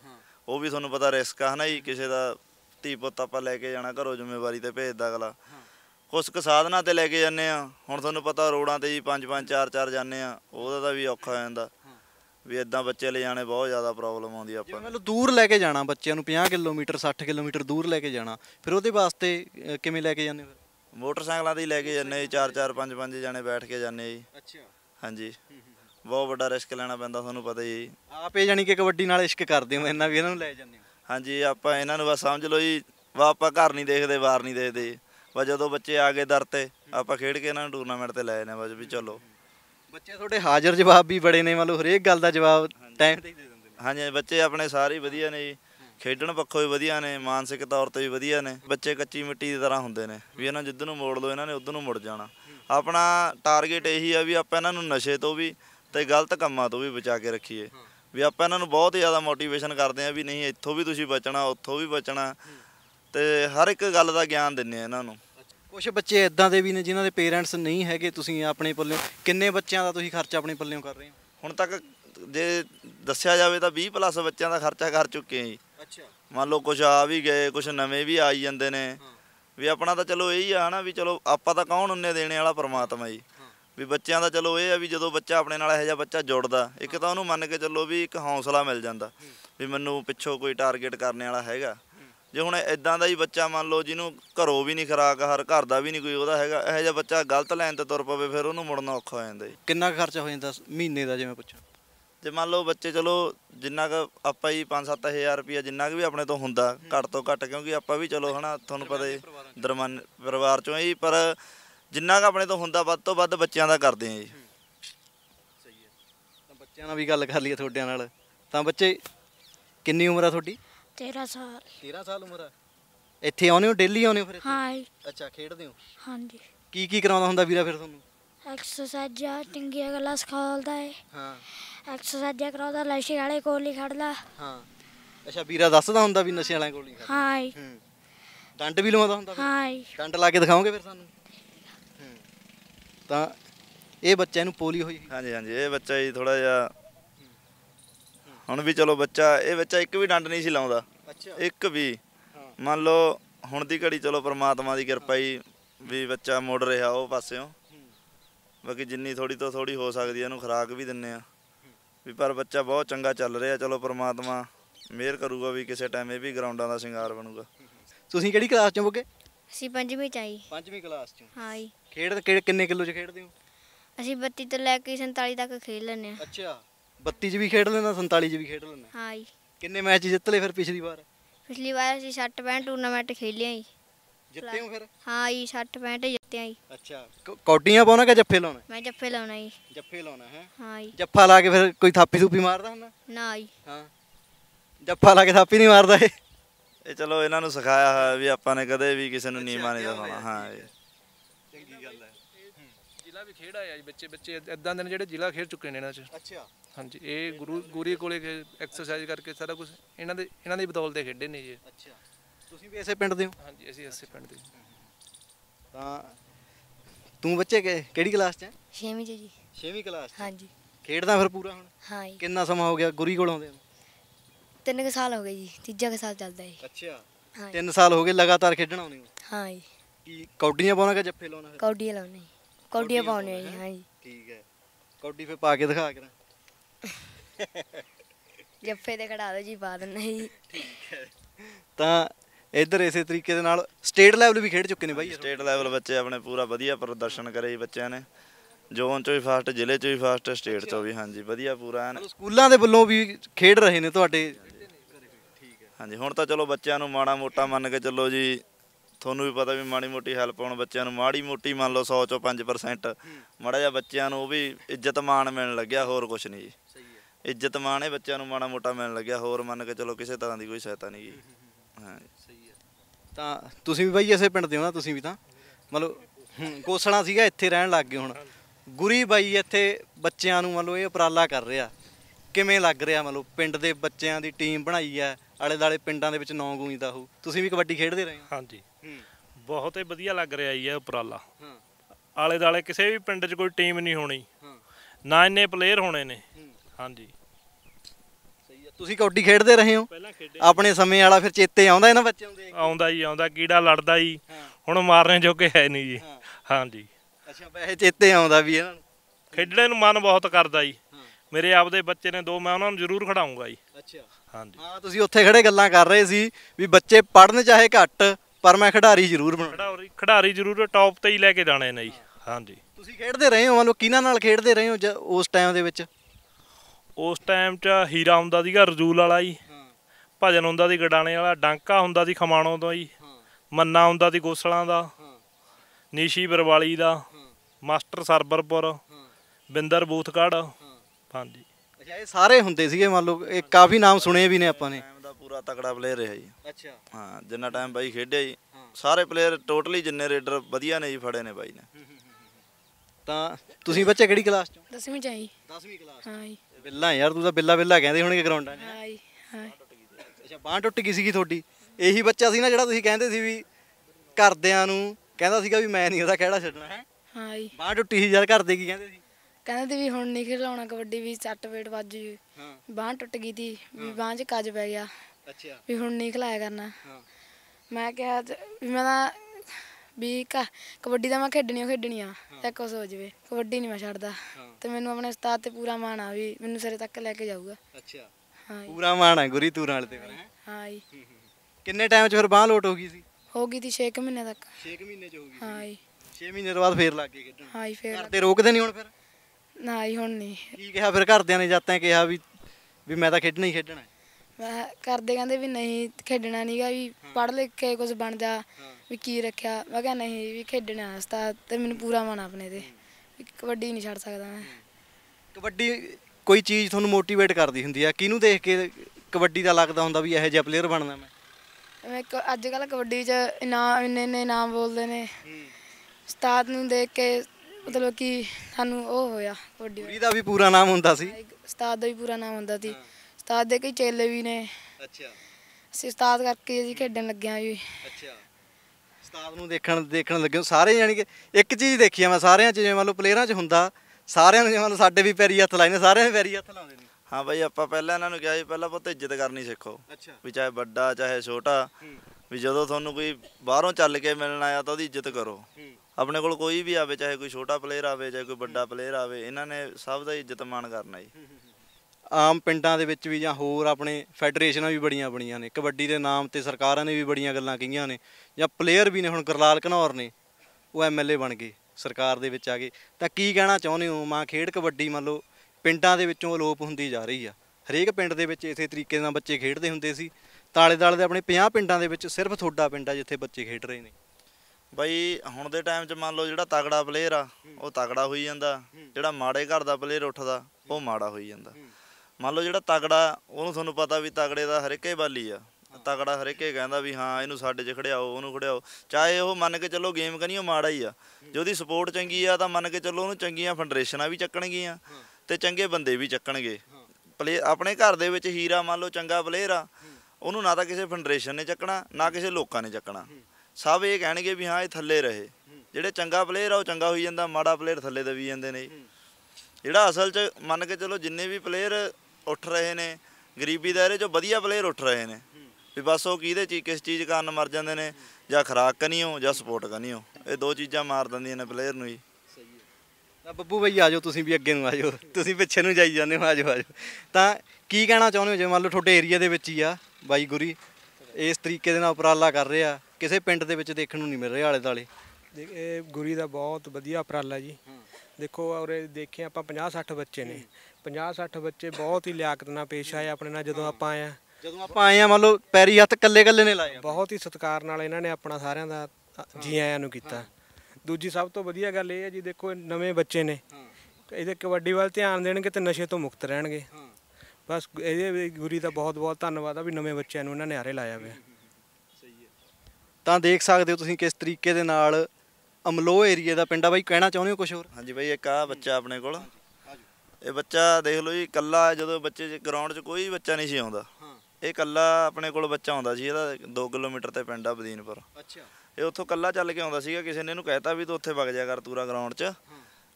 ਉਹ ਵੀ ਤੁਹਾਨੂੰ ਪਤਾ ਰਿਸਕ ਆ ਹਨਾ ਜੀ ਕਿਸੇ ਦਾ ਧੀ ਪੁੱਤ ਆਪਾਂ ਲੈ ਕੇ ਜਾਣਾ ਘਰੋਂ ਜ਼ਿੰਮੇਵਾਰੀ ਤੇ ਭੇਜਦਾ ਅਗਲਾ ਕੁਛ ਕੁ ਸਾਧਨਾ ਤੇ ਲੈ ਕੇ ਜਾਂਦੇ ਆ ਹੁਣ ਤੁਹਾਨੂੰ ਪਤਾ ਰੋਡਾਂ ਤੇ ਜੀ 5-5 4-4 ਜਾਂਦੇ ਆ ਉਹਦਾ ਤਾਂ ਵੀ ਔਖਾ ਹੋ ਜਾਂਦਾ ਵੀ ਇਦਾਂ ਬੱਚੇ ਲੈ ਜਾਣੇ ਬਹੁਤ ਜ਼ਿਆਦਾ ਪ੍ਰੋਬਲਮ ਆਉਂਦੀ ਆਪਾਂ ਨੂੰ ਮਤਲਬ ਦੂਰ ਲੈ ਕੇ ਜਾਣਾ ਬੱਚਿਆਂ ਨੂੰ 50 ਕਿਲੋਮੀਟਰ 60 ਕਿਲੋਮੀਟਰ ਦੂਰ ਲੈ ਕੇ ਜਾਣਾ ਫਿਰ ਉਹਦੇ ਵਾਸਤੇ ਕਿਵੇਂ ਲੈ ਕੇ ਜਾਂਦੇ ਫਿਰ ਮੋਟਰਸਾਈਕਲਾਂ ਤੇ ਹੀ ਲੈ ਕੇ ਜਾਂਦੇ ਜੀ 4-4 5-5 ਜਾਣੇ ਬੈਠ ਕੇ ਜਾਂਦੇ ਜੀ ਅੱਛਾ ਹਾਂਜੀ ਬਹੁਤ ਵੱਡਾ ਰਿਸਕ ਲੈਣਾ ਪੈਂਦਾ ਤੁਹਾਨੂੰ ਪਤਾ ਹੀ ਜੀ। ਆਪੇ ਜਾਨੀ ਕਿ ਕਬੱਡੀ ਨਾਲ ਇਸ਼ਕ ਕਰਦੇ ਹੋ ਇੰਨਾ ਵੀ ਇਹਨਾਂ ਨੂੰ ਲੈ ਜਾਂਦੇ ਹੋ ਹਾਂਜੀ ਆਪਾਂ ਇਹਨਾਂ ਨੂੰ ਬਸ ਸਮਝ ਲਓ ਜੀ ਆਪਾਂ ਘਰ ਨਹੀਂ ਦੇਖਦੇ ਬਾਹਰ ਨਹੀਂ ਦੇਖਦੇ ਬਸ ਜਦੋਂ ਬੱਚੇ ਆ ਗਏ ਦਰ ਤੇ ਆਪਾਂ ਖੇਡ ਕੇ ਇਹਨਾਂ ਨੂੰ ਟੂਰਨਾਮੈਂਟ ਤੇ ਲੈ ਜਾਂਦੇ ਬਸ ਵੀ ਚਲੋ ਬੱਚੇ ਤੁਹਾਡੇ ਹਾਜ਼ਰ ਜਵਾਬ ਵੀ ਬੜੇ ਨੇ ਮਤਲਬ ਹਰੇਕ ਗੱਲ ਦਾ ਜਵਾਬ ਟਾਈਮ ਤੇ ਹੀ ਦੇ ਦਿੰਦੇ ਨੇ ਹਾਂਜੀ ਬੱਚੇ ਆਪਣੇ ਸਾਰੇ ਵਧੀਆ ਨੇ ਜੀ ਖੇਡਣ ਪੱਖੋਂ ਵੀ ਵਧੀਆ ਨੇ ਮਾਨਸਿਕ ਤੌਰ ਤੇ ਵੀ ਵਧੀਆ ਨੇ ਬੱਚੇ ਕੱਚੀ ਮਿੱਟੀ ਦੀ ਤਰ੍ਹਾਂ ਹੁੰਦੇ ਨੇ ਵੀ ਇਹਨਾਂ ਜਿੱਦ ਨੂੰ ਮੋੜ ਲਓ ਇਹਨਾਂ ਨੇ ਉਧਰ ਨੂੰ ਮੁੜ ਜਾਣਾ ਆਪਣਾ ਟਾਰਗੇਟ ਇਹੀ ਆ ਵੀ ਆਪਾਂ ਇਹਨਾਂ ਨੂੰ ਨਸ਼ੇ ਤੋਂ ਵੀ ਤੇ ਗਲਤ ਕੰਮਾਂ ਤੋਂ ਵੀ ਬਚਾ ਕੇ ਰੱਖੀਏ ਵੀ ਆਪਾਂ ਇਹਨਾਂ ਨੂੰ ਬਹੁਤ ਜ਼ਿਆਦਾ ਮੋਟੀਵੇਸ਼ਨ ਕਰਦੇ ਆ ਵੀ ਨਹੀਂ ਇੱਥੋਂ ਵੀ ਤੁਸੀਂ ਬਚਣਾ ਉੱਥੋਂ ਵੀ ਬਚਣਾ ਤੇ ਹਰ ਇੱਕ ਗੱਲ ਦਾ ਗਿਆਨ ਦਿੰਨੇ ਆ ਇਹਨਾਂ ਨੂੰ ਕੁਝ ਬੱਚੇ ਇਦਾਂ ਦੇ ਵੀ ਨੇ ਜਿਨ੍ਹਾਂ ਦੇ ਪੇਰੈਂਟਸ ਨਹੀਂ ਹੈਗੇ ਤੁਸੀਂ ਆਪਣੇ ਪੱਲੇ ਕਿੰਨੇ ਬੱਚਿਆਂ ਦਾ ਤੁਸੀਂ ਖਰਚਾ ਆਪਣੇ ਪੱਲੇੋਂ ਕਰ ਰਹੇ ਹੋ ਹੁਣ ਤੱਕ ਜੇ ਦੱਸਿਆ ਜਾਵੇ ਤਾਂ 20 ਪਲੱਸ ਬੱਚਿਆਂ ਦਾ ਖਰਚਾ ਕਰ ਚੁੱਕੇ ਆ ਜੀ ਅੱਛਾ ਮੰਨ ਲਓ ਕੁਝ ਆ ਵੀ ਗਏ ਕੁਝ ਨਵੇਂ ਵੀ ਆਈ ਜਾਂਦੇ ਨੇ ਵੀ ਆਪਣਾ ਤਾਂ ਚਲੋ ਇਹੀ ਆ ਹਨਾ ਵੀ ਚਲੋ ਆਪਾਂ ਤਾਂ ਕੌਣ ਉਹਨੇ ਦੇਣੇ ਵਾਲਾ ਪਰਮਾਤਮਾ ਜੀ ਵੀ ਬੱਚਿਆਂ ਦਾ ਚਲੋ ਇਹ ਆ ਵੀ ਜਦੋਂ ਬੱਚਾ ਆਪਣੇ ਨਾਲ ਇਹੋ ਜਿਹਾ ਬੱਚਾ ਜੁੜਦਾ ਇੱਕ ਤਾਂ ਉਹਨੂੰ ਮੰਨ ਕੇ ਚੱਲੋ ਵੀ ਇੱਕ ਹੌਸਲਾ ਮਿਲ ਜਾਂਦਾ ਵੀ ਮੈਨੂੰ ਪਿੱਛੋਂ ਕੋਈ ਟਾਰਗੇਟ ਕਰਨੇ ਵਾਲਾ ਹੈਗਾ ਜੇ ਹੁਣ ਇਦਾਂ ਦਾ ਹੀ ਬੱਚਾ ਮੰਨ ਲਓ ਜਿਹਨੂੰ ਘਰੋਂ ਵੀ ਨਹੀਂ ਖਰਾਕ ਹਰ ਘਰ ਦਾ ਵੀ ਨਹੀਂ ਕੋਈ ਉਹਦਾ ਹੈਗਾ ਇਹੋ ਜਿਹਾ ਬੱਚਾ ਗਲਤ ਲਾਈਨ ਤੇ ਤੁਰ ਪਵੇ ਫਿਰ ਉਹਨੂੰ ਮੁੜਨਾ ਔਖਾ ਹੋ ਜਾਂਦਾ ਜੀ ਕਿੰਨਾ ਖਰਚਾ ਹੋ ਜਾਂਦਾ ਮਹੀਨੇ ਦਾ ਜਿਵੇਂ ਪੁੱਛਾਂ ਜੇ ਮੰਨ ਲਓ ਬੱਚੇ ਚਲੋ ਜਿੰਨਾ ਕ ਆਪਾਂ ਹੀ 5-7000 ਰੁਪਏ ਜਿੰਨਾ ਕ ਵੀ ਆਪਣੇ ਤੋਂ ਹੁੰਦਾ ਘੱਟ ਤੋਂ ਘੱਟ ਕਿਉਂਕਿ ਆਪਾਂ ਵੀ ਚਲੋ ਹਨਾ ਤੁਹਾਨੂੰ ਪਤਾ ਹੈ ਦਰਮਨ ਪਰਿਵਾਰ ਚੋਂ ਹੀ ਪਰ ਜਿੰਨਾ ਕ ਆਪਣੇ ਤੋਂ ਹੁੰਦਾ ਵੱਧ ਤੋਂ ਵੱਧ ਬੱਚਿਆਂ ਦਾ ਕਰਦੇ ਆ ਜੀ ਸਹੀ ਹੈ ਤਾਂ ਬੱਚਿਆਂ ਨਾਲ ਵੀ ਗੱਲ ਕਰ ਲਈਏ ਤੁਹਾਡਿਆਂ ਨਾਲ ਤਾਂ ਬੱਚੇ ਕਿੰਨੀ ਉਮਰ ਆ ਤੁਹਾਡੀ 13 ਸਾਲ 13 ਸਾਲ ਉਮਰ ਆ ਇੱਥੇ ਆਉਨੇ ਹੋ ਡੇਲੀ ਆਉਨੇ ਹੋ ਫਿਰ ਹਾਂ ਅੱਛਾ ਖੇਡਦੇ ਹੋ ਹਾਂ ਜੀ ਕੀ ਕੀ ਕਰਾਉਂਦਾ ਹੁੰਦਾ ਵੀਰਾ ਫਿਰ ਤੁਹਾਨੂੰ ਐਕਸਰਸਾਈਜ਼ ਟਿੰਗੀਆਂ ਗੱਲਾਂ ਸਿਖਾਉਂਦਾ ਏ ਹਾਂ ਐਕਸਰਸਾਈਜ਼ ਕਰਾਉਂਦਾ ਨਸ਼ੇ ਵਾਲੇ ਕੋਲ ਹੀ ਖੜਦਾ ਹਾਂ ਅੱਛਾ ਵੀਰਾ ਦੱਸਦਾ ਹੁੰਦਾ ਵੀ ਨਸ਼ੇ ਵਾਲਿਆਂ ਕੋਲ ਹੀ ਖੜਦਾ ਹਾਂ ਡੰਡ ਵੀ ਲਵਾਉਂਦਾ ਹੁੰਦਾ ਹਾਂ ਡੰਡ ਲਾ ਕੇ ਦਿਖਾਓਗੇ ਫਿਰ ਸਾਨੂੰ ਤਾਂ ਇਹ ਬੱਚਿਆਂ ਨੂੰ ਪੋਲੀ ਹੋਈ ਹਾਂਜੀ ਹਾਂਜੀ ਇਹ ਬੱਚਾ ਜੀ ਥੋੜਾ ਜਿਹਾ ਹੁਣ ਵੀ ਚਲੋ ਬੱਚਾ ਇਹ ਬੱਚਾ ਇੱਕ ਵੀ ਡੰਡ ਨਹੀਂ ਸੀ ਲਾਉਂਦਾ ਅੱਛਾ ਇੱਕ ਵੀ ਮੰਨ ਲਓ ਹੁਣ ਦੀ ਘੜੀ ਚਲੋ ਪ੍ਰਮਾਤਮਾ ਦੀ ਕਿਰਪਾ ਹੀ ਵੀ ਬੱਚਾ ਮੁੜ ਰਿਹਾ ਉਹ ਪਾਸਿਓਂ ਬਾਕੀ ਜਿੰਨੀ ਥੋੜੀ ਤੋਂ ਥੋੜੀ ਹੋ ਸਕਦੀ ਇਹਨੂੰ ਖੁਰਾਕ ਵੀ ਦਿੰਨੇ ਆ ਵੀ ਪਰ ਬੱਚਾ ਬਹੁਤ ਚੰਗਾ ਚੱਲ ਰਿਹਾ ਚਲੋ ਪ੍ਰਮਾਤਮਾ ਮਿਹਰ ਕਰੂਗਾ ਵੀ ਕਿਸੇ ਟਾਈਮ ਇਹ ਵੀ ਗਰਾਊਂਡਾਂ ਦਾ ਸ਼ਿੰਗਾਰ ਬਣੂਗਾ ਤੁਸੀਂ ਕਿਹੜੀ ਕਲਾਸ ਚ ਹੋਗੇ ਅਸੀਂ ਪੰਜਵੀਂ ਚ ਆਈ ਪੰਜਵੀਂ ਕਲਾਸ ਚ ਹਾਂ ਜੀ ਖੇਡ ਕਿੰਨੇ ਕਿਲੋ ਚ ਖੇਡਦੇ ਹੋ ਅਸੀਂ 32 ਤੋਂ ਲੈ ਕੇ 47 ਤੱਕ ਖੇਡ ਲੈਂਦੇ ਆ ਅੱਛਾ 32 ਚ ਵੀ ਖੇਡ ਲੈਂਦਾ 47 ਚ ਵੀ ਖੇਡ ਲੈਂਦਾ ਹਾਂ ਜੀ ਕਿੰਨੇ ਮੈਚ ਜਿੱਤ ਲਏ ਫਿਰ ਪਿਛਲੀ ਵਾਰ ਪਿਛਲੀ ਵਾਰ ਅਸੀਂ 60 65 ਟੂਰਨਾਮੈਂਟ ਖੇਲਿਆ ਜੀ ਜਿੱਤੇ ਹੋ ਫਿਰ ਹਾਂ ਜੀ 60 65 ਜਿੱਤੇ ਆ ਜੀ ਅੱਛਾ ਕੌਡੀਆਂ ਪਾਉਣਾ ਕਿ ਜੱਫੇ ਲਾਉਣਾ ਮੈਂ ਜੱਫੇ ਲਾਉਣਾ ਜੀ ਜੱਫੇ ਲਾਉਣਾ ਹੈ ਹਾਂ ਜੀ ਜੱਫਾ ਲਾ ਕੇ ਫਿਰ ਕੋਈ ਥਾਪੀ ਥੂਪੀ ਮਾਰਦਾ ਹੁੰਦਾ ਨਾ ਜੀ ਹਾਂ ਜੱਫਾ ਲਾ ਕੇ ਥਾਪੀ ਨਹੀਂ ਮਾਰਦਾ ਇਹ ਇਹ ਚਲੋ ਇਹਨਾਂ ਨੂੰ ਸਿਖਾਇਆ ਹੋਇਆ ਵੀ ਆਪਾਂ ਨੇ ਕਦੇ ਵੀ ਕਿਸੇ ਨੂੰ ਨੀਮਾ ਨਹੀਂ ਦਿਖਾਉਣਾ ਹਾਂ ਚੰਗੀ ਗੱਲ ਹੈ ਜ਼ਿਲ੍ਹਾ ਵੀ ਖੇਡ ਆਇਆ ਜੀ ਬੱਚੇ ਬੱਚੇ ਇਦਾਂ ਦੇ ਨੇ ਜਿਹੜੇ ਜ਼ਿਲ੍ਹਾ ਖੇਡ ਚੁੱਕੇ ਨੇ ਇਹਨਾਂ 'ਚ ਅੱਛਾ ਹਾਂਜੀ ਇਹ ਗੁਰੂ ਗੁਰੀ ਕੋਲੇ ਐਕਸਰਸਾਈਜ਼ ਕਰਕੇ ਸਾਰਾ ਕੁਝ ਇਹਨਾਂ ਦੇ ਇਹਨਾਂ ਦੇ ਬਦੌਲਤ ਤੇ ਖੇਡੇ ਨੇ ਜੀ ਅੱਛਾ ਤੁਸੀਂ ਵੀ ਐਸੇ ਪਿੰਡ ਦੇ ਹੋ ਹਾਂਜੀ ਅਸੀਂ ਐਸੇ ਪਿੰਡ ਦੇ ਤਾਂ ਤੂੰ ਬੱਚੇ ਕਿਹੜੀ ਕਲਾਸ 'ਚ ਹੈ 6ਵੀਂ 'ਚ ਜੀ 6ਵੀਂ ਕਲਾਸ ਹਾਂਜੀ ਖੇਡਦਾ ਫਿਰ ਪੂਰਾ ਹੁਣ ਹਾਂ ਕਿੰਨਾ ਸਮਾਂ ਹੋ ਗਿਆ ਗੁਰੀ ਕੋਲ ਆਉਂਦੇ ਨੂੰ ਤਿੰਨ ਕੁ ਸਾਲ ਹੋ ਗਏ ਜੀ ਤੀਜਾ ਕੁ ਸਾਲ ਚੱਲਦਾ ਜੀ ਅੱਛਾ ਹਾਂ ਤਿੰਨ ਸਾਲ ਹੋ ਗਏ ਲਗਾਤਾਰ ਖੇਡਣ ਆਉਂਦੇ ਹੋ ਹਾਂ ਜੀ ਕੀ ਕੌਡੀਆਂ ਪਾਉਣਾ ਕਿ ਜੱਫੇ ਲਾਉਣਾ ਕੌਡੀਆਂ ਕੌਡੀਆਂ ਜੀ ਕੌਡੀਆਂ ਪਾਉਣੀਆਂ ਜੀ ਹਾਂ ਜੀ ਠੀਕ ਹੈ ਕੌਡੀ ਫੇ ਪਾ ਕੇ ਦਿਖਾ ਕੇ ਜੱਫੇ ਤੇ ਖੜਾ ਦੋ ਜੀ ਬਾਦ ਨਹੀਂ ਤਾਂ ਇੱਧਰ ਇਸੇ ਤਰੀਕੇ ਦੇ ਨਾਲ ਸਟੇਟ ਲੈਵਲ ਵੀ ਖੇਡ ਚੁੱਕੇ ਨੇ ਬਾਈ ਸਟੇਟ ਲੈਵਲ ਬੱਚੇ ਆਪਣੇ ਪੂਰਾ ਵਧੀਆ ਪ੍ਰਦਰਸ਼ਨ ਕਰੇ ਜੀ ਬੱਚਿਆਂ ਨੇ ਜ਼ੋਨ ਚੋਂ ਵੀ ਫਾਸਟ ਜ਼ਿਲ੍ਹੇ ਚੋਂ ਵੀ ਫਾਸਟ ਸਟੇਟ ਚੋਂ ਵੀ ਹਾਂਜੀ ਵਧੀਆ ਪੂਰਾ ਸਕੂਲਾਂ ਦੇ ਵੱਲੋਂ ਵੀ ਖੇਡ ਰਹੇ ਨੇ ਤੁਹਾਡੇ ਹਾਂਜੀ ਹੁਣ ਤਾਂ ਚਲੋ ਬੱਚਿਆਂ ਨੂੰ ਮਾੜਾ ਮੋਟਾ ਮੰਨ ਕੇ ਚੱਲੋ ਜੀ ਤੁਹਾਨੂੰ ਵੀ ਪਤਾ ਵੀ ਮਾੜੀ ਮੋਟੀ ਹੈਲਪ ਹੋਣ ਬੱਚਿਆਂ ਨੂੰ ਮਾੜੀ ਮੋਟੀ ਮੰਨ ਲਓ 100 ਚੋਂ 5% ਮਾੜਾ ਜਿਹਾ ਬੱਚਿਆਂ ਨੂੰ ਉਹ ਵੀ ਇੱਜ਼ਤ ਮਾਣ ਮਿਲਣ ਲੱਗਿਆ ਹੋਰ ਕੁਝ ਨਹੀਂ ਜੀ ਸਹੀ ਹੈ ਇੱਜ਼ਤ ਮਾਣ ਇਹ ਬੱਚਿਆਂ ਨੂੰ ਮਾੜਾ ਮੋਟਾ ਮਿਲਣ ਲੱਗਿਆ ਹੋਰ ਮੰਨ ਕੇ ਚਲੋ ਕਿਸੇ ਤਰ੍ਹਾਂ ਦੀ ਕੋਈ ਸਹਾਇਤਾ ਨਹੀਂ ਜੀ ਹਾਂ ਸਹੀ ਹੈ ਤਾਂ ਤੁਸੀਂ ਵੀ ਬਾਈ ਇਸੇ ਪਿੰਡ ਦੇ ਹੋ ਨਾ ਤੁਸੀਂ ਵੀ ਤਾਂ ਮਤਲਬ ਕੋਸਣਾ ਸੀਗਾ ਇੱਥੇ ਰਹਿਣ ਲੱਗ ਗਏ ਹੁਣ ਗੁਰੀ ਬਾਈ ਇੱਥੇ ਬੱਚਿਆਂ ਨੂੰ ਮਤਲਬ ਇਹ ਉਪਰਾਲਾ ਕਰ ਰਿਹਾ ਕਿਵੇਂ ਲੱਗ ਰਿਹਾ ਮਤਲਬ ਪਿੰਡ ਦੇ ਬੱਚਿਆਂ ਦੀ ਟੀਮ ਬਣਾਈ ਹੈ ਆਲੇ ਦਾਲੇ ਪਿੰਡਾਂ ਦੇ ਵਿੱਚ ਨੌ ਗੂੰਜਦਾ ਹੋ ਤੁਸੀਂ ਵੀ ਕਬੱਡੀ ਖੇਡਦੇ ਰਹੇ ਹੋ ਹਾਂਜੀ ਬਹੁਤ ਹੀ ਵਧੀਆ ਲੱਗ ਰਿਹਾ ਹੈ ਇਹ ਉਪਰਾਲਾ ਹਾਂ ਆਲੇ ਦਾਲੇ ਕਿਸੇ ਵੀ ਪਿੰਡ 'ਚ ਕੋਈ ਟੀਮ ਨਹੀਂ ਹੋਣੀ ਹਾਂ ਨਾ ਇੰਨੇ ਪਲੇਅਰ ਹੋਣੇ ਨੇ ਹਾਂਜੀ ਸਹੀ ਤੁਸੀਂ ਕਬੱਡੀ ਖੇਡਦੇ ਰਹੇ ਹੋ ਪਹਿਲਾਂ ਖੇਡੇ ਆਪਣੇ ਸਮੇਂ ਵਾਲਾ ਫਿਰ ਚੇਤੇ ਆਉਂਦਾ ਇਹਨਾਂ ਬੱਚਿਆਂ ਦੇ ਆਉਂਦਾ ਹੀ ਆਉਂਦਾ ਕੀੜਾ ਲੜਦਾ ਹੀ ਹੁਣ ਮਾਰਨੇ ਜੋਗੇ ਹੈ ਨਹੀਂ ਜੀ ਹਾਂਜੀ ਅੱਛਾ ਵੈਸੇ ਚੇਤੇ ਆਉਂਦਾ ਵੀ ਇਹਨਾਂ ਨੂੰ ਖੇਡਣ ਨੂੰ ਮਨ ਬਹੁਤ ਕਰਦਾ ਜੀ ਮੇਰੇ ਆਪਦੇ ਬੱਚੇ ਨੇ ਦੋ ਮੈਂ ਉਹਨਾਂ ਨੂੰ ਜ਼ਰੂਰ ਖੜਾਉਂਗਾ ਜੀ ਅੱਛਾ ਹਾਂਜੀ ਹਾਂ ਤੁਸੀਂ ਉੱਥੇ ਖੜੇ ਗੱਲਾਂ ਕਰ ਰਹੇ ਸੀ ਵੀ ਬੱਚੇ ਪੜਨ ਚਾਹੇ ਘੱਟ ਪਰ ਮੈਂ ਖਿਡਾਰੀ ਜ਼ਰੂਰ ਬਣਾ ਖਿਡਾਰੀ ਖਿਡਾਰੀ ਜ਼ਰੂਰ ਟੌਪ ਤੇ ਹੀ ਲੈ ਕੇ ਜਾਣੇ ਨੇ ਜੀ ਹਾਂਜੀ ਤੁਸੀਂ ਖੇਡਦੇ ਰਹੇ ਹੋ ਮਤਲਬ ਕਿਹਨਾਂ ਨਾਲ ਖੇਡਦੇ ਰਹੇ ਹੋ ਉਸ ਟਾਈਮ ਦੇ ਵਿੱਚ ਉਸ ਟਾਈਮ 'ਚ ਹੀਰਾ ਹੁੰਦਾ ਸੀਗਾ ਰਜੂਲ ਵਾਲਾ ਜੀ ਭਜਨ ਹੁੰਦਾ ਸੀ ਗਡਾਣੇ ਵਾਲਾ ਡਾਂਕਾ ਹੁੰਦਾ ਸੀ ਖਮਾਣੋਂ ਤੋਂ ਜੀ ਮੰਨਾ ਹੁੰਦਾ ਸੀ ਗੋਸਲਾਂ ਦਾ ਨੀਸ਼ੀ ਬਰਵਾਲੀ ਦਾ ਮਾਸਟਰ ਸਰਬਰਪੁਰ ਬਿੰਦਰ ਹਾਂ ਹਾਂਜੀ ਅੱਛਾ ਇਹ ਸਾਰੇ ਹੁੰਦੇ ਸੀਗੇ ਮੰਨ ਲਓ ਇਹ ਕਾਫੀ ਨਾਮ ਸੁਣੇ ਵੀ ਨੇ ਆਪਾਂ ਨੇ ਟਾਈਮ ਦਾ ਪੂਰਾ ਤਕੜਾ ਪਲੇਅਰ ਰਿਹਾ ਜੀ ਅੱਛਾ ਹਾਂ ਜਿੰਨਾ ਟਾਈਮ ਬਾਈ ਖੇਡਿਆ ਜੀ ਸਾਰੇ ਪਲੇਅਰ ਟੋਟਲੀ ਜਿੰਨੇ ਰੇਡਰ ਵਧੀਆ ਨੇ ਜੀ ਫੜੇ ਨੇ ਬਾਈ ਨੇ ਤਾਂ ਤੁਸੀਂ ਬੱਚੇ ਕਿਹੜੀ ਕਲਾਸ ਚੋਂ 10ਵੀਂ ਚ ਆਈ 10ਵੀਂ ਕਲਾਸ ਹਾਂ ਜੀ ਬਿੱਲਾ ਯਾਰ ਤੂੰ ਤਾਂ ਬਿੱਲਾ ਬਿੱਲਾ ਕਹਿੰਦੇ ਹੋਣਗੇ ਗਰਾਊਂਡਾਂ 'ਚ ਹਾਂ ਜੀ ਹਾਂ ਅੱਛਾ ਬਾਹ ਟੁੱਟ ਗਈ ਸੀਗੀ ਤੁਹਾਡੀ ਇਹੀ ਬੱਚਾ ਸੀ ਨਾ ਜਿਹੜਾ ਤੁਸੀਂ ਕਹਿੰਦੇ ਸੀ ਵੀ ਕਰਦਿਆਂ ਨੂੰ ਕਹਿੰਦਾ ਸੀਗਾ ਵੀ ਮੈਂ ਨਹੀਂ ਉਹਦਾ ਕਿਹੜਾ ਛੱਡਣਾ ਹੈ ਹਾਂ ਜੀ ਬਾਹ ਟੁੱਟੀ ਸੀ ਯਾਰ ਘਰ ਦੇ ਕੀ ਕਹਿੰਦੇ ਸੀ ਕਹਿੰਦੇ ਤੇ ਵੀ ਹੁਣ ਨਹੀਂ ਖਿਡਾਉਣਾ ਕਬੱਡੀ ਵੀ ਸੱਟ ਵੇਟ ਵੱਜ ਗਈ ਹਾਂ ਬਾਂਹ ਟੁੱਟ ਗਈ ਦੀ ਵੀ ਬਾਹਾਂ 'ਚ ਕੱਜ ਪੈ ਗਿਆ ਅੱਛਾ ਵੀ ਹੁਣ ਨਹੀਂ ਖਿਲਾਇਆ ਕਰਨਾ ਹਾਂ ਮੈਂ ਕਿਹਾ ਵੀ ਮੈਂ ਤਾਂ ਵੀ ਕਬੱਡੀ ਤਾਂ ਮੈਂ ਖੇਡਣੀ ਉਹ ਖੇਡਣੀ ਆ ਤੇ ਉਸ ਹੋ ਜਵੇ ਕਬੱਡੀ ਨਹੀਂ ਮੈਂ ਛੱਡਦਾ ਤੇ ਮੈਨੂੰ ਆਪਣੇ ਉਸਤਾਦ ਤੇ ਪੂਰਾ ਮਾਣ ਆ ਵੀ ਮੈਨੂੰ ਸਿਰੇ ਤੱਕ ਲੈ ਕੇ ਜਾਊਗਾ ਅੱਛਾ ਹਾਂ ਪੂਰਾ ਮਾਣ ਮਾਣਾ ਗੁਰੀ ਤੂਰਾਂ ਵਾਲੇ ਤੇ ਹਾਂ ਹਾਂ ਜੀ ਕਿੰਨੇ ਟਾਈਮ 'ਚ ਫਿਰ ਬਾਹ ਲੋਟ ਹੋ ਗਈ ਸੀ ਹੋ ਗਈ ਸੀ 6 ਮਹੀਨੇ ਤੱਕ 6 ਮਹੀਨੇ 'ਚ ਹੋ ਗਈ ਹਾਂ ਜੀ 6 ਮਹੀਨੇ ਤੋਂ ਬਾਅਦ ਫੇਰ ਲੱਗ ਗਏ ਖੇਡਣ ਹਾਂ ਜੀ ਫੇਰ ਤੇ ਰੋਕਦੇ ਨਹੀਂ ਹੁਣ ਫਿਰ ਨਾ ਹੀ ਹੁਣ ਨਹੀਂ ਕੀ ਕਿਹਾ ਫਿਰ ਘਰਦਿਆਂ ਨੇ ਜੱਤਾਂ ਕਿਹਾ ਵੀ ਵੀ ਮੈਂ ਤਾਂ ਖੇਡਣਾ ਹੀ ਖੇਡਣਾ ਹੈ। ਮੈਂ ਕਰਦੇ ਕਹਿੰਦੇ ਵੀ ਨਹੀਂ ਖੇਡਣਾ ਨਹੀਂਗਾ ਵੀ ਪੜ ਲਿਖ ਕੇ ਕੁਝ ਬਣ ਜਾ ਵੀ ਕੀ ਰੱਖਿਆ ਮੈਂ ਕਿਹਾ ਨਹੀਂ ਵੀ ਖੇਡਣਾ ਹਸਤਾ ਤੇ ਮੈਨੂੰ ਪੂਰਾ ਮਨ ਆਪਣੇ ਤੇ ਕਬੱਡੀ ਨਹੀਂ ਛੱਡ ਸਕਦਾ ਮੈਂ ਕਬੱਡੀ ਕੋਈ ਚੀਜ਼ ਤੁਹਾਨੂੰ ਮੋਟੀਵੇਟ ਕਰਦੀ ਹੁੰਦੀ ਆ ਕਿਹਨੂੰ ਦੇਖ ਕੇ ਕਬੱਡੀ ਦਾ ਲੱਗਦਾ ਹੁੰਦਾ ਵੀ ਇਹੋ ਜਿਹਾ ਪਲੇਅਰ ਬਣਨਾ ਮੈਂ ਮੈਂ ਅੱਜ ਕੱਲ ਕਬੱਡੀ 'ਚ ਇਨਾਮ ਇੰਨੇ ਇੰਨੇ ਇਨਾਮ ਬੋਲਦੇ ਨੇ ਉਸਤਾਦ ਨੂੰ ਦੇਖ ਕੇ ਮਤਲਬ ਕਿ ਸਾਨੂੰ ਉਹ ਹੋਇਆ ਵੱਡੀ ਗੁਰੀ ਦਾ ਵੀ ਪੂਰਾ ਨਾਮ ਹੁੰਦਾ ਸੀ ਉਸਤਾਦ ਦਾ ਵੀ ਪੂਰਾ ਨਾਮ ਹੁੰਦਾ ਸੀ ਉਸਤਾਦ ਦੇ ਕਈ ਚੇਲੇ ਵੀ ਨੇ ਅੱਛਾ ਅਸੀਂ ਉਸਤਾਦ ਕਰਕੇ ਅਸੀਂ ਖੇਡਣ ਲੱਗਿਆ ਜੀ ਅੱਛਾ ਉਸਤਾਦ ਨੂੰ ਦੇਖਣ ਦੇਖਣ ਲੱਗੇ ਸਾਰੇ ਯਾਨੀ ਕਿ ਇੱਕ ਚੀਜ਼ ਦੇਖੀ ਆ ਮੈਂ ਸਾਰਿਆਂ ਚ ਜਿਵੇਂ ਮੰਨ ਲਓ ਪਲੇਅਰਾਂ 'ਚ ਹੁੰਦਾ ਸਾਰਿਆਂ ਨੂੰ ਜਿਵੇਂ ਸਾਡੇ ਵੀ ਪੈਰੀ ਹੱਥ ਲਾਏ ਨੇ ਸਾਰਿਆਂ ਦੇ ਪੈਰੀ ਹੱਥ ਲਾਉਂਦੇ ਨੇ ਹਾਂ ਭਾਈ ਆਪਾਂ ਪਹਿਲਾਂ ਇਹਨਾਂ ਨੂੰ ਕਿਹਾ ਜੀ ਪਹਿਲਾਂ ਪੁੱਤ ਇੱਜ਼ਤ ਕਰਨੀ ਸਿੱਖੋ ਅੱਛਾ ਵੀ ਚਾਹੇ ਵੱਡਾ ਚਾਹੇ ਛੋਟਾ ਵੀ ਜਦੋਂ ਤੁਹਾਨੂੰ ਕੋਈ ਬਾਹਰੋਂ ਚੱਲ ਕੇ ਮਿਲਣ ਆਇਆ ਤਾਂ ਉਹਦੀ ਇੱਜ਼ਤ ਕਰੋ ਆਪਣੇ ਕੋਲ ਕੋਈ ਵੀ ਆਵੇ ਚਾਹੇ ਕੋਈ ਛੋਟਾ ਪਲੇਅਰ ਆਵੇ ਚਾਹੇ ਕੋਈ ਵੱਡਾ ਪਲੇਅਰ ਆਵੇ ਇਹਨਾਂ ਨੇ ਸਭ ਦਾ ਇੱਜ਼ਤ ਮਾਣ ਕਰਨਾ ਜੀ ਆਮ ਪਿੰਡਾਂ ਦੇ ਵਿੱਚ ਵੀ ਜਾਂ ਹੋਰ ਆਪਣੇ ਫੈਡਰੇਸ਼ਨਾਂ ਵੀ ਬੜੀਆਂ ਬਣੀਆਂ ਨੇ ਕਬੱਡੀ ਦੇ ਨਾਮ ਤੇ ਸਰਕਾਰਾਂ ਨੇ ਵੀ ਬੜੀਆਂ ਗੱਲਾਂ ਕਹੀਆਂ ਨੇ ਜਾਂ ਪਲੇਅਰ ਵੀ ਨੇ ਹੁਣ ਗਰਲਾਲ ਕਨੌਰ ਨੇ ਉਹ ਐਮਐਲਏ ਬਣ ਗਏ ਸਰਕਾਰ ਦੇ ਵਿੱਚ ਆ ਗਏ ਤਾਂ ਕੀ ਕਹਿਣਾ ਚਾਹੁੰਦੇ ਹੋ ਮਾਂ ਖੇਡ ਕਬੱਡੀ ਮੰਨ ਲਓ ਪਿੰਡਾਂ ਦੇ ਵਿੱਚੋਂ ਅਲੋਪ ਹੁੰਦੀ ਜਾ ਰਹੀ ਆ ਹਰੇਕ ਪਿੰਡ ਦੇ ਵਿੱਚ ਇਸੇ ਤਰੀਕੇ ਨਾਲ ਬੱਚੇ ਖੇਡਦੇ ਹੁੰਦੇ ਸੀ ਤਾਲੇ ਦਾਲੇ ਦੇ ਆਪਣੇ 50 ਪਿੰਡਾਂ ਦੇ ਵਿੱਚ ਸਿਰਫ ਥੋੜਾ ਪਿੰਡ ਆ ਜਿੱਥੇ ਬੱਚੇ ਖੇਡ ਰਹੇ ਨੇ ਬਾਈ ਹੁਣ ਦੇ ਟਾਈਮ 'ਚ ਮੰਨ ਲਓ ਜਿਹੜਾ ਤਗੜਾ ਪਲੇਅਰ ਆ ਉਹ ਤਗੜਾ ਹੋਈ ਜਾਂਦਾ ਜਿਹੜਾ ਮਾੜੇ ਘਰ ਦਾ ਪਲੇਅਰ ਉੱਠਦਾ ਉਹ ਮਾੜਾ ਹੋਈ ਜਾਂਦਾ ਮੰਨ ਲਓ ਜਿਹੜਾ ਤਗੜਾ ਉਹਨੂੰ ਤੁਹਾਨੂੰ ਪਤਾ ਵੀ ਤਗੜੇ ਦਾ ਹਰੇਕੇ ਬਾਲੀ ਆ ਤਗੜਾ ਹਰੇਕੇ ਕਹਿੰਦਾ ਵੀ ਹਾਂ ਇਹਨੂੰ ਸਾਡੇ 'ਚ ਖੜਿਆਓ ਉਹਨੂੰ ਖੜਿਆਓ ਚਾਹੇ ਉਹ ਮੰਨ ਕੇ ਚੱਲੋ ਗੇਮ ਕਨੀ ਉਹ ਮਾੜਾ ਹੀ ਆ ਜੇ ਉਹਦੀ ਸਪੋਰਟ ਚੰਗੀ ਆ ਤਾਂ ਮੰਨ ਕੇ ਚੱਲੋ ਉਹਨੂੰ ਚੰਗੀਆਂ ਫੈਡਰੇਸ਼ਨਾਂ ਵੀ ਚੱਕਣਗੀਆਂ ਤੇ ਚੰਗੇ ਬੰਦੇ ਵੀ ਚੱਕਣਗੇ ਪਲੇ ਆਪਣੇ ਘਰ ਦੇ ਵਿੱਚ ਹੀਰਾ ਮੰਨ ਲਓ ਚੰਗਾ ਪਲੇਅਰ ਆ ਉਹਨੂੰ ਨਾ ਤਾਂ ਕਿਸੇ ਫੈਡਰੇਸ਼ਨ ਨੇ ਚੱਕਣਾ ਨਾ ਕਿਸੇ ਲੋਕਾਂ ਨੇ ਚੱਕਣਾ ਸਭ ਇਹ ਕਹਿਣਗੇ ਵੀ ਹਾਂ ਇਹ ਥੱਲੇ ਰਹੇ ਜਿਹੜੇ ਚੰਗਾ ਪਲੇਅਰ ਆ ਉਹ ਚੰਗਾ ਹੋਈ ਜਾਂਦਾ ਮਾੜਾ ਪਲੇਅਰ ਥੱਲੇ ਦਬੀ ਜਾਂਦੇ ਨੇ ਜਿਹੜਾ ਅਸਲ 'ਚ ਮੰਨ ਕੇ ਚਲੋ ਜਿੰਨੇ ਵੀ ਪਲੇਅਰ ਉੱਠ ਰਹੇ ਨੇ ਗਰੀਬੀ ਦਾਇਰੇ 'ਚੋਂ ਵਧੀਆ ਪਲੇਅਰ ਉੱਠ ਰਹੇ ਨੇ ਵੀ ਬਸ ਉਹ ਕਿਹਦੇ ਚੀਜ਼ ਕਿਸ ਚੀਜ਼ ਕਾਰਨ ਮਰ ਜਾਂਦੇ ਨੇ ਜਾਂ ਖਰਾਕ ਕਨੀਓ ਜਾਂ ਸਪੋਰਟ ਕਨੀਓ ਇਹ ਦੋ ਚੀਜ਼ਾਂ ਮਾਰ ਦਿੰਦੀਆਂ ਨੇ ਪਲੇਅਰ ਨੂੰ ਹੀ ਹੈ ਬੱਬੂ ਭਾਈ ਆਜੋ ਤੁਸੀਂ ਵੀ ਅੱਗੇ ਨੂੰ ਆਜੋ ਤੁਸੀਂ ਪਿੱਛੇ ਨੂੰ ਜਾਈ ਜਾਂਦੇ ਹੋ ਆਜੋ ਆਜੋ ਤਾਂ ਕੀ ਕਹਿਣਾ ਚਾਹੁੰਦੇ ਹੋ ਜੇ ਮੰਨ ਲਓ ਤੁਹਾਡੇ ਏਰੀਆ ਦੇ ਵਿੱਚ ਹੀ ਆ ਬਾਈ ਗੁਰੀ ਇਸ ਤਰੀਕੇ ਦੇ ਨਾਲ ਉਪਰਾਲਾ ਕਰ ਰਹੇ ਆ ਕਿਸੇ ਪਿੰਡ ਦੇ ਵਿੱਚ ਦੇਖਣ ਨੂੰ ਨਹੀਂ ਮਿਲ ਰਿਹਾ ਆਲੇ ਦਾਲੇ ਇਹ ਗੁਰੀ ਦਾ ਬਹੁਤ ਵਧੀਆ ਉਪਰਾਲਾ ਜੀ ਦੇਖੋ ਔਰੇ ਦੇਖੇ ਆਪਾਂ 50 60 ਬੱਚੇ ਨੇ 50 60 ਬੱਚੇ ਬਹੁਤ ਹੀ ਲਿਆਕਤ ਨਾਲ ਪੇਸ਼ ਆਏ ਆਪਣੇ ਨਾਲ ਜਦੋਂ ਆਪਾਂ ਆਏ ਆ ਜਦੋਂ ਆਪਾਂ ਆਏ ਆ ਮੰਨ ਲਓ ਪੈਰੀ ਹੱਥ ਕੱਲੇ ਕੱਲੇ ਨੇ ਲਾਏ ਬਹੁਤ ਹੀ ਸਤਿਕਾਰ ਨਾਲ ਇਹਨਾਂ ਨੇ ਆਪਣਾ ਸਾਰਿਆਂ ਦਾ ਜੀ ਆਇਆਂ ਨੂੰ ਕੀਤਾ ਦੂਜੀ ਸਭ ਤੋਂ ਵਧੀਆ ਗੱਲ ਇਹ ਹੈ ਜੀ ਦੇਖੋ ਨਵੇਂ ਬੱਚੇ ਨੇ ਇਹਦੇ ਕਬੱਡੀ ਵੱਲ ਧਿਆਨ ਦੇਣਗੇ ਤੇ ਨਸ਼ੇ ਤੋਂ ਮੁਕਤ ਰਹਿਣਗੇ ਬਸ ਇਹਦੇ ਗੁਰੀ ਦਾ ਬਹੁਤ ਬਹੁਤ ਧੰਨਵਾਦ ਆ ਵੀ ਨਵੇਂ ਬੱਚਿਆਂ ਨੂੰ ਇਹਨਾਂ ਨੇ ਆਰੇ ਲਾਇਆ ਹੋਇਆ ਤਾਂ ਦੇਖ ਸਕਦੇ ਹੋ ਤੁਸੀਂ ਕਿਸ ਤਰੀਕੇ ਦੇ ਨਾਲ ਅਮਲੋ ਏਰੀਆ ਦਾ ਪਿੰਡਾ ਬਾਈ ਕਹਿਣਾ ਚਾਹੁੰਦੇ ਹੋ ਕੁਝ ਹੋਰ ਹਾਂਜੀ ਬਾਈ ਇੱਕ ਆ ਬੱਚਾ ਆਪਣੇ ਕੋਲ ਇਹ ਬੱਚਾ ਦੇਖ ਲਓ ਜੀ ਕੱਲਾ ਜਦੋਂ ਬੱਚੇ ਗਰਾਊਂਡ 'ਚ ਕੋਈ ਬੱਚਾ ਨਹੀਂ ਸੀ ਆਉਂਦਾ ਇਹ ਕੱਲਾ ਆਪਣੇ ਕੋਲ ਬੱਚਾ ਆਉਂਦਾ ਸੀ ਇਹਦਾ 2 ਕਿਲੋਮੀਟਰ ਤੇ ਪਿੰਡ ਆ ਬਦੀਨਪੁਰ ਅੱਛਾ ਇਹ ਉੱਥੋਂ ਕੱਲਾ ਚੱਲ ਕੇ ਆਉਂਦਾ ਸੀਗਾ ਕਿਸੇ ਨੇ ਇਹਨੂੰ ਕਹਿਤਾ ਵੀ ਤੂੰ ਉੱਥੇ ਵਗ ਜਾ ਕਰ ਤੂਰਾ ਗਰਾਊਂਡ 'ਚ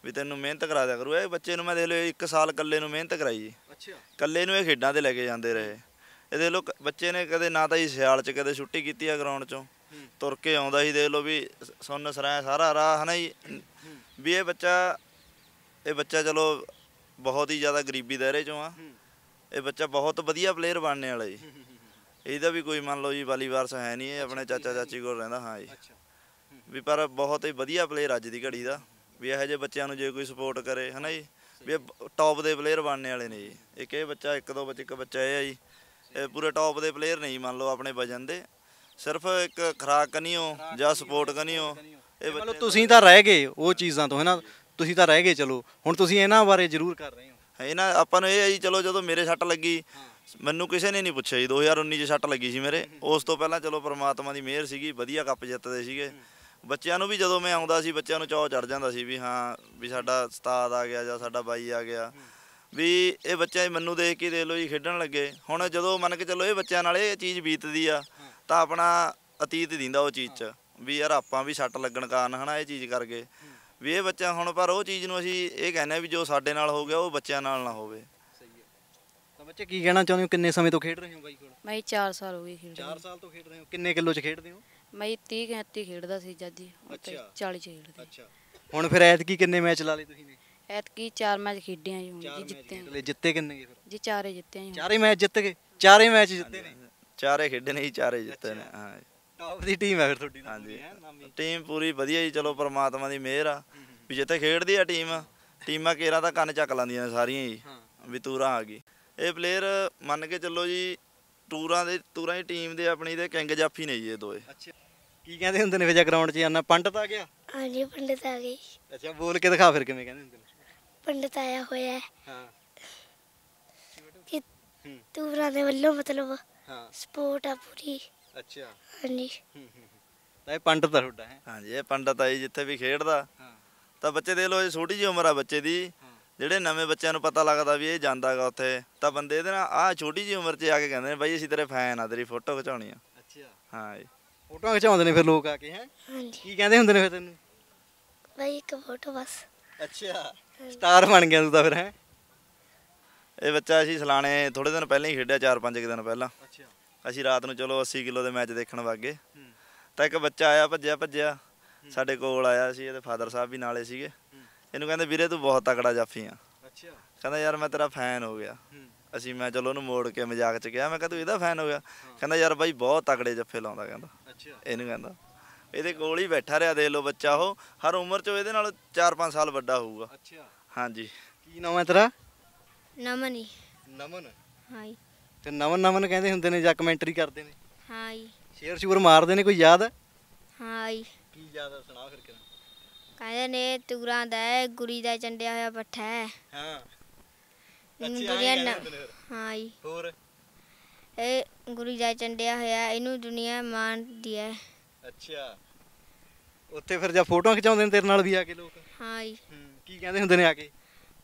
ਵੀ ਤੈਨੂੰ ਮਿਹਨਤ ਕਰਾ ਦਿਆ ਕਰੂ ਇਹ ਬੱਚੇ ਨੂੰ ਮੈਂ ਦੇਖ ਲਓ 1 ਸਾਲ ਕੱਲੇ ਨੂੰ ਮਿਹਨਤ ਕਰਾਈ ਜੀ ਕੱਲੇ ਨੂੰ ਇਹ ਖੇਡਾਂ ਤੇ ਲੈ ਕੇ ਜਾਂਦੇ ਰਹੇ ਇਹ ਦੇਖ ਲੋ ਬੱਚੇ ਨੇ ਕਦੇ ਨਾ ਤਾਂ ਹੀ ਸਿਆਲ 'ਚ ਕਦੇ ਛੁੱਟੀ ਕੀਤੀ ਆ ਗਰਾਊਂਡ 'ਚੋਂ ਤੁਰ ਕੇ ਆਉਂਦਾ ਹੀ ਦੇਖ ਲੋ ਵੀ ਸੁੰਨ ਸਰਾਇਆ ਸਾਰਾ ਰਾਹ ਹਨਾ ਜੀ ਵੀ ਇਹ ਬੱਚਾ ਇਹ ਬੱਚਾ ਚਲੋ ਬਹੁਤ ਹੀ ਜ਼ਿਆਦਾ ਗਰੀਬੀ ਦਾਇਰੇ 'ਚੋਂ ਆ ਇਹ ਬੱਚਾ ਬਹੁਤ ਵਧੀਆ ਪਲੇਅਰ ਬਣਨੇ ਵਾਲਾ ਜੀ ਇਹਦਾ ਵੀ ਕੋਈ ਮੰਨ ਲਓ ਜੀ ਵਾਰਸ ਹੈ ਨਹੀਂ ਇਹ ਆਪਣੇ ਚਾਚਾ ਚਾਚੀ ਕੋਲ ਰਹਿੰਦਾ ਹਾਂ ਜੀ ਵੀ ਪਰ ਬਹੁਤ ਹੀ ਵਧੀਆ ਪਲੇਅਰ ਅੱਜ ਦੀ ਘੜੀ ਦਾ ਵੀ ਇਹੋ ਜਿਹੇ ਬੱਚਿਆਂ ਨੂੰ ਜੇ ਕੋਈ ਸਪੋਰਟ ਕਰੇ ਹਨਾ ਜੀ ਵੀ ਟੌਪ ਦੇ ਪਲੇਅਰ ਬਣਨੇ ਵਾਲੇ ਨੇ ਜੀ ਇੱਕ ਇਹ ਬੱਚਾ ਇੱਕ ਦੋ ਬੱਚੇ ਇੱਕ ਬੱਚਾ ਇਹ ਆ ਜੀ ਇਹ ਪੂਰੇ ਟੌਪ ਦੇ ਪਲੇਅਰ ਨਹੀਂ ਮੰਨ ਲਓ ਆਪਣੇ ਵਜਨ ਦੇ ਸਿਰਫ ਇੱਕ ਖਰਾਕ ਕਨੀਓ ਜਾਂ ਸਪੋਰਟ ਕਨੀਓ ਇਹ ਮਤਲਬ ਤੁਸੀਂ ਤਾਂ ਰਹਿ ਗਏ ਉਹ ਚੀਜ਼ਾਂ ਤੋਂ ਹੈਨਾ ਤੁਸੀਂ ਤਾਂ ਰਹਿ ਗਏ ਚਲੋ ਹੁਣ ਤੁਸੀਂ ਇਹਨਾਂ ਬਾਰੇ ਜ਼ਰੂਰ ਕਰ ਰਹੇ ਹੋ ਹੈ ਨਾ ਆਪਾਂ ਨੂੰ ਇਹ ਆ ਜੀ ਚਲੋ ਜਦੋਂ ਮੇਰੇ ਸੱਟ ਲੱਗੀ ਮੈਨੂੰ ਕਿਸੇ ਨੇ ਨਹੀਂ ਪੁੱਛਿਆ ਜੀ 2019 ਚ ਸੱਟ ਲੱਗੀ ਸੀ ਮੇਰੇ ਉਸ ਤੋਂ ਪਹਿਲਾਂ ਚਲੋ ਪਰਮਾਤਮਾ ਦੀ ਮਿਹਰ ਸੀਗੀ ਵਧੀਆ ਕੱਪ ਜਿੱਤਦੇ ਸੀਗੇ ਬੱਚਿਆਂ ਨੂੰ ਵੀ ਜਦੋਂ ਮੈਂ ਆਉਂਦਾ ਸੀ ਬੱਚਿਆਂ ਨੂੰ ਚਾਹ ਚੜ ਜਾਂਦਾ ਸੀ ਵੀ ਹਾਂ ਵੀ ਸਾਡਾ ਉਸਤਾਦ ਆ ਗਿਆ ਜਾਂ ਸਾਡਾ ਬਾਈ ਆ ਗਿਆ ਵੀ ਇਹ ਬੱਚੇ ਮੈਨੂੰ ਦੇਖ ਕੇ ਦੇ ਲੋ ਜੀ ਖੇਡਣ ਲੱਗੇ ਹੁਣ ਜਦੋਂ ਮੰਨ ਕੇ ਚੱਲੋ ਇਹ ਬੱਚਿਆਂ ਨਾਲ ਇਹ ਚੀਜ਼ ਬੀਤਦੀ ਆ ਤਾਂ ਆਪਣਾ ਅਤੀਤ ਦਿੰਦਾ ਉਹ ਚੀਜ਼ 'ਚ ਵੀ ਯਾਰ ਆਪਾਂ ਵੀ ਛੱਟ ਲੱਗਣ ਕਾਰਨ ਹਨਾ ਇਹ ਚੀਜ਼ ਕਰਕੇ ਵੀ ਇਹ ਬੱਚਾ ਹੁਣ ਪਰ ਉਹ ਚੀਜ਼ ਨੂੰ ਅਸੀਂ ਇਹ ਕਹਿੰਦੇ ਵੀ ਜੋ ਸਾਡੇ ਨਾਲ ਹੋ ਗਿਆ ਉਹ ਬੱਚਿਆਂ ਨਾਲ ਨਾ ਹੋਵੇ ਤਾਂ ਬੱਚੇ ਕੀ ਕਹਿਣਾ ਚਾਹੁੰਦੇ ਹੋ ਕਿੰਨੇ ਸਮੇਂ ਤੋਂ ਖੇਡ ਰਹੇ ਹੋ ਬਾਈ ਕੋਲ ਮੈਂ 4 ਸਾਲ ਹੋ ਗਏ ਖੇਡ 4 ਸਾਲ ਤੋਂ ਖੇਡ ਰਹੇ ਹੋ ਕਿੰਨੇ ਕਿਲੋ 'ਚ ਖੇਡਦੇ ਹੋ ਮੈਂ 30 35 ਖੇਡਦਾ ਸੀ ਜੱਜੀ ਅੱਛਾ। 40 ਖੇਡਦੇ ਅੱਛਾ ਹੁਣ ਫਿਰ ਐਤਕੀ ਕਿੰਨੇ ਮੈਚ ਲਾ ਲਏ ਤੁਸੀਂ ਨੇ ਐਤਕੀ ਚਾਰ ਮੈਚ ਖੇਡੇ ਆ ਜੀ ਹੁਣ ਜੀ ਜਿੱਤੇ ਆ। ਜਿੱਤੇ ਕਿੰਨੇ ਫਿਰ ਜੀ ਚਾਰੇ ਜਿੱਤੇ ਆ ਜੀ ਚਾਰੇ ਮੈਚ ਜਿੱਤ ਗਏ ਚਾਰੇ ਮੈਚ ਜਿੱਤੇ ਨੇ ਚਾਰੇ ਖੇਡੇ ਨੇ ਜੀ ਚਾਰੇ ਜਿੱਤੇ ਨੇ ਹਾਂ ਟੌਪ ਦੀ ਟੀਮ ਆ ਫਿਰ ਤੁਹਾਡੀ ਹਾਂ ਹਾਂਜੀ ਟੀਮ ਪੂਰੀ ਵਧੀਆ ਜੀ ਚਲੋ ਪਰਮਾਤਮਾ ਦੀ ਮਿਹਰ ਆ ਵੀ ਜਿੱਤੇ ਖੇਡਦੀ ਆ ਟੀਮ ਟੀਮਾਂ ਕੇਰਾ ਤਾਂ ਕੰਨ ਚੱਕ ਲੈਂਦੀਆਂ ਨੇ ਸਾਰੀਆਂ ਜੀ ਹਾਂ। ਵੀ ਤੂਰਾ ਆ ਗਈ ਇਹ ਪਲੇਅਰ ਮੰਨ ਕੇ ਚੱਲੋ ਜੀ ਟੂਰਾਂ ਦੇ ਟੂਰਾਂ ਦੀ ਟੀਮ ਦੇ ਆਪਣੀ ਦੇ ਕਿੰਗ ਜਾਫੀ ਨੇ ਜੀ ਇਹ ਦੋਏ ਅੱਛਾ ਕੀ ਕਹਿੰਦੇ ਹੁੰਦੇ ਨੇ ਵੇਜਾ ਗਰਾਊਂਡ 'ਚ ਜਾਨਾ ਪੰਡਤ ਆ ਗਿਆ ਹਾਂਜੀ ਪੰਡਤ ਆ ਗਈ ਅੱਛਾ ਬੋਲ ਕੇ ਦਿਖਾ ਫਿਰ ਕਿਵੇਂ ਕਹਿੰਦੇ ਹੁੰਦੇ ਨੇ ਪੰਡਤ ਆਇਆ ਹੋਇਆ ਹੈ ਹਾਂ ਕਿ ਟੂਰਾਂ ਦੇ ਵੱਲੋਂ ਮਤਲਬ ਹਾਂ ਸਪੋਰਟ ਆ ਪੂਰੀ ਅੱਛਾ ਹਾਂਜੀ ਤਾਂ ਇਹ ਪੰਡਤ ਆ ਤੁਹਾਡਾ ਹੈ ਹਾਂਜੀ ਇਹ ਪੰਡਤ ਆ ਜਿੱਥੇ ਵੀ ਖੇਡਦਾ ਹਾਂ ਤਾਂ ਬੱਚੇ ਦੇ ਲੋ ਜੀ ਛੋਟੀ ਜੀ ਉਮਰ ਆ ਬੱਚੇ ਦੀ ਜਿਹੜੇ ਨਵੇਂ ਬੱਚਿਆਂ ਨੂੰ ਪਤਾ ਲੱਗਦਾ ਵੀ ਇਹ ਜਾਂਦਾਗਾ ਉੱਥੇ ਤਾਂ ਬੰਦੇ ਇਹਦੇ ਨਾਲ ਆ ਛੋਟੀ ਜੀ ਉਮਰ 'ਚ ਆ ਕੇ ਕਹਿੰਦੇ ਨੇ ਬਾਈ ਅਸੀਂ ਤੇਰੇ ਫੈਨ ਆ ਤੇਰੀ ਫੋਟੋ ਖਿਚਾਉਣੀ ਆ ਅੱਛਾ ਹਾਂ ਜੀ ਖਿਚਾਉਂਦੇ ਨੇ ਫਿਰ ਲੋਕ ਆ ਕੇ ਹੈ ਕੀ ਕਹਿੰਦੇ ਹੁੰਦੇ ਨੇ ਫਿਰ ਤੈਨੂੰ ਬਾਈ ਇੱਕ ਫੋਟੋ ਬਸ ਅੱਛਾ ਸਟਾਰ ਬਣ ਗਿਆ ਤੂੰ ਤਾਂ ਫਿਰ ਹੈ ਇਹ ਬੱਚਾ ਅਸੀਂ ਸਲਾਣੇ ਥੋੜੇ ਦਿਨ ਪਹਿਲਾਂ ਹੀ ਖੇਡਿਆ 4-5 ਦਿਨ ਪਹਿਲਾਂ ਅੱਛਾ ਅਸੀਂ ਰਾਤ ਨੂੰ ਚਲੋ 80 ਕਿਲੋ ਦੇ ਮੈਚ ਦੇਖਣ ਵਾਗੇ ਤਾਂ ਇੱਕ ਬੱਚਾ ਆਇਆ ਭੱਜਿਆ ਭੱਜਿਆ ਸਾਡੇ ਕੋਲ ਆਇਆ ਸੀ ਇਹਦੇ ਫਾਦਰ ਸਾਹਿਬ ਵੀ ਨਾਲੇ ਸੀਗੇ ਇਹਨੂੰ ਕਹਿੰਦੇ ਵੀਰੇ ਤੂੰ ਬਹੁਤ ਤਕੜਾ ਜਾਫੀ ਆ ਅੱਛਾ ਕਹਿੰਦਾ ਯਾਰ ਮੈਂ ਤੇਰਾ ਫੈਨ ਹੋ ਗਿਆ ਅਸੀਂ ਮੈਂ ਚਲੋ ਉਹਨੂੰ ਮੋੜ ਕੇ ਮਜ਼ਾਕ ਚ ਕਿਹਾ ਮੈਂ ਕਿਹਾ ਤੂੰ ਇਹਦਾ ਫੈਨ ਹੋ ਗਿਆ ਕਹਿੰਦਾ ਯਾਰ ਬਾਈ ਬਹੁਤ ਤਕੜੇ ਜੱਫੇ ਲਾਉਂਦਾ ਕਹਿੰਦਾ ਅੱਛਾ ਇਹਨੂੰ ਕਹਿੰਦਾ ਇਹਦੇ ਕੋਲ ਹੀ ਬੈਠਾ ਰਿਹਾ ਦੇਖ ਲਓ ਬੱਚਾ ਉਹ ਹਰ ਉਮਰ ਚ ਇਹਦੇ ਨਾਲ 4-5 ਸਾਲ ਵੱਡਾ ਹੋਊਗਾ ਅੱਛਾ ਹਾਂਜੀ ਕੀ ਨਾਮ ਹੈ ਤੇਰਾ ਨਮਨ ਹੀ ਨਮਨ ਹਾਈ ਤੇ ਨਮਨ ਨਮਨ ਕਹਿੰਦੇ ਹੁੰਦੇ ਨੇ ਜਾਂ ਕਮੈਂਟਰੀ ਕਰਦੇ ਨੇ ਹਾਈ ਸ਼ੇਅਰ ਸ਼ੂਰ ਮਾਰਦੇ ਨੇ ਕੋਈ ਯਾਦ ਹੈ ਹਾਈ ਕੀ ਯਾਦ ਸੁਣਾ ਫਿਰ ਕਹਿੰਦੇ ਨੇ ਤੂਰਾ ਦਾ ਹੈ, ਗੁਰੀ ਦਾ ਚੰਡਿਆ ਹੋਇਆ ਪੱਠਾ ਹੈ ਹਾਂ ਇਹਨੂੰ ਦੁਨੀਆ ਨਾ- ਹਾਂ ਜੀ ਹੋਰ ਇਹ ਗੁਰੀ ਦਾ ਚੰਡਿਆ ਹੋਇਆ ਇਹਨੂੰ ਦੁਨੀਆ ਮੰਨਦੀ ਹੈ ਅੱਛਾ ਉੱਥੇ ਫਿਰ ਜਾ ਫੋਟੋਆਂ ਖਿਚਾਉਂਦੇ ਨੇ ਤੇਰੇ ਨਾਲ ਵੀ ਆ ਕੇ ਲੋਕ ਹਾਂ ਜੀ ਕੀ ਕਹਿੰਦੇ ਹੁੰਦੇ ਨੇ ਆ ਕੇ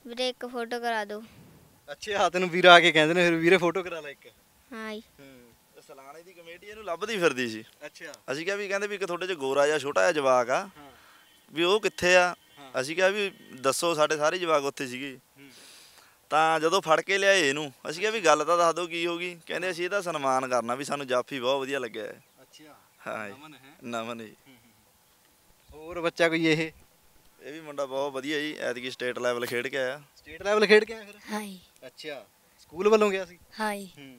ਵੀਰੇ ਇੱਕ ਫੋਟੋ ਕਰਾ ਦਿਓ ਅੱਛਾ ਤੈਨੂੰ ਵੀਰ ਆ ਕੇ ਕਹਿੰਦੇ ਨੇ ਫਿਰ ਵੀਰੇ ਫੋਟੋ ਕਰਾ ਲੈ ਇੱਕ ਹਾਂ ਜੀ ਸਲਾਣੇ ਦੀ ਕਮੇਟੀ ਇਹਨੂੰ ਲੱਭਦੀ ਫਿਰਦੀ ਸੀ ਅੱਛਾ ਅਸੀਂ ਕਿਹਾ ਵੀ ਕਹਿੰਦੇ ਵੀ ਇੱਕ ਤੁਹਾਡੇ ਚ ਗੋਰਾ ਜਾਂ ਛੋਟਾ ਜਿਹਾ ਜਵਾਕ ਆ ਵੀ ਉਹ ਕਿੱਥੇ ਆ ਅਸੀਂ ਕਿਹਾ ਵੀ ਦੱਸੋ ਸਾਡੇ ਸਾਰੇ ਜਵਾਗ ਉੱਥੇ ਸੀਗੇ ਤਾਂ ਜਦੋਂ ਫੜ ਕੇ ਲਿਆਏ ਇਹਨੂੰ ਅਸੀਂ ਕਿਹਾ ਵੀ ਗੱਲ ਤਾਂ ਦੱਸ ਦਿਓ ਕੀ ਹੋ ਗਈ ਕਹਿੰਦੇ ਅਸੀਂ ਇਹਦਾ ਸਨਮਾਨ ਕਰਨਾ ਵੀ ਸਾਨੂੰ ਜਾਫੀ ਬਹੁਤ ਵਧੀਆ ਲੱਗਿਆ ਹੈ ਅੱਛਾ ਨਮਨ ਹੈ ਹੋਰ ਬੱਚਾ ਕੋਈ ਇਹ ਇਹ ਵੀ ਮੁੰਡਾ ਬਹੁਤ ਵਧੀਆ ਜੀ ਐਤਕੀ ਸਟੇਟ ਲੈਵਲ ਖੇਡ ਕੇ ਆਇਆ ਸਟੇਟ ਲੈਵਲ ਖੇਡ ਕੇ ਆਇਆ ਫਿਰ ਹਾਂ ਅੱਛਾ ਸਕੂਲ ਵੱਲੋਂ ਗਿਆ ਸੀ ਹਾਂਜੀ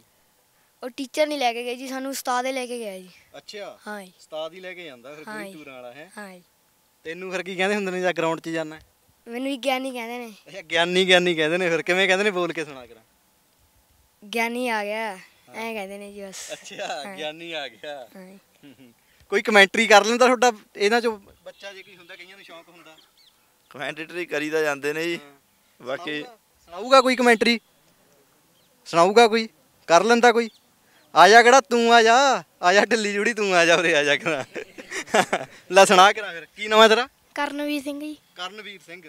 ਉਹ ਟੀਚਰ ਨਹੀਂ ਲੈ ਕੇ ਗਿਆ ਜੀ ਸਾਨੂੰ ਉਸਤਾਦ ਹੀ ਲੈ ਕੇ ਗਿਆ ਜੀ ਅੱਛਾ ਹਾਂਜੀ ਉਸਤਾਦ ਹੀ ਲੈ ਕੇ ਜਾਂਦਾ ਫਿਰ ਕੋਈ ਟੂਰਾਂ ਵਾਲਾ ਹੈ ਹਾਂਜੀ ਤੈਨੂੰ ਫਿਰ ਕੀ ਕਹਿੰਦੇ ਹੁੰਦੇ ਨੇ ਜਾਂ ਗਰਾਊਂਡ 'ਚ ਜਾਣਾ ਮੈਨੂੰ ਵੀ ਗਿਆਨੀ ਕਹਿੰਦੇ ਨੇ ਅੱਛਾ ਗਿਆਨੀ ਗਿਆਨੀ ਕਹਿੰਦੇ ਨੇ ਫਿਰ ਕਿਵੇਂ ਕਹਿੰਦੇ ਨੇ ਬੋਲ ਕੇ ਸੁਣਾ ਕਰਾਂ ਗਿਆਨੀ ਆ ਗਿਆ ਐ ਕਹਿੰਦੇ ਨੇ ਜੀ ਬਸ ਅੱਛਾ ਗਿਆਨੀ ਆ ਗਿਆ ਕੋਈ ਕਮੈਂਟਰੀ ਕਰ ਲੈਂਦਾ ਤੁਹਾਡਾ ਇਹਨਾਂ ਚੋਂ ਬੱਚਾ ਜੇ ਕੋਈ ਹੁੰਦਾ ਕਈਆਂ ਨੂੰ ਸ਼ੌਂਕ ਹੁੰਦਾ ਕਮੈਂਟਰੀ ਕਰੀਦਾ ਜਾਂਦੇ ਨੇ ਜੀ ਬਾਕੀ ਸੁਣਾਊਗਾ ਕੋਈ ਕਮੈਂਟਰੀ ਸੁਣਾਊਗਾ ਕੋਈ ਕਰ ਲੈਂਦਾ ਕੋਈ ਆ ਜਾ ਕਿਹੜਾ ਤੂੰ ਆ ਜਾ ਆ ਜਾ ਢੱਲੀ ਜੁੜੀ ਤੂੰ ਆ ਜਾ ਉਰੇ ਆ ਜਾ ਕਰਾ ਲੈ ਸੁਣਾ ਕਰਾ ਫਿਰ ਕੀ ਨਾਮ ਹੈ ਤੇਰਾ ਕਰਨਵੀਰ ਸਿੰਘ ਜੀ ਕਰਨਵੀਰ ਸਿੰਘ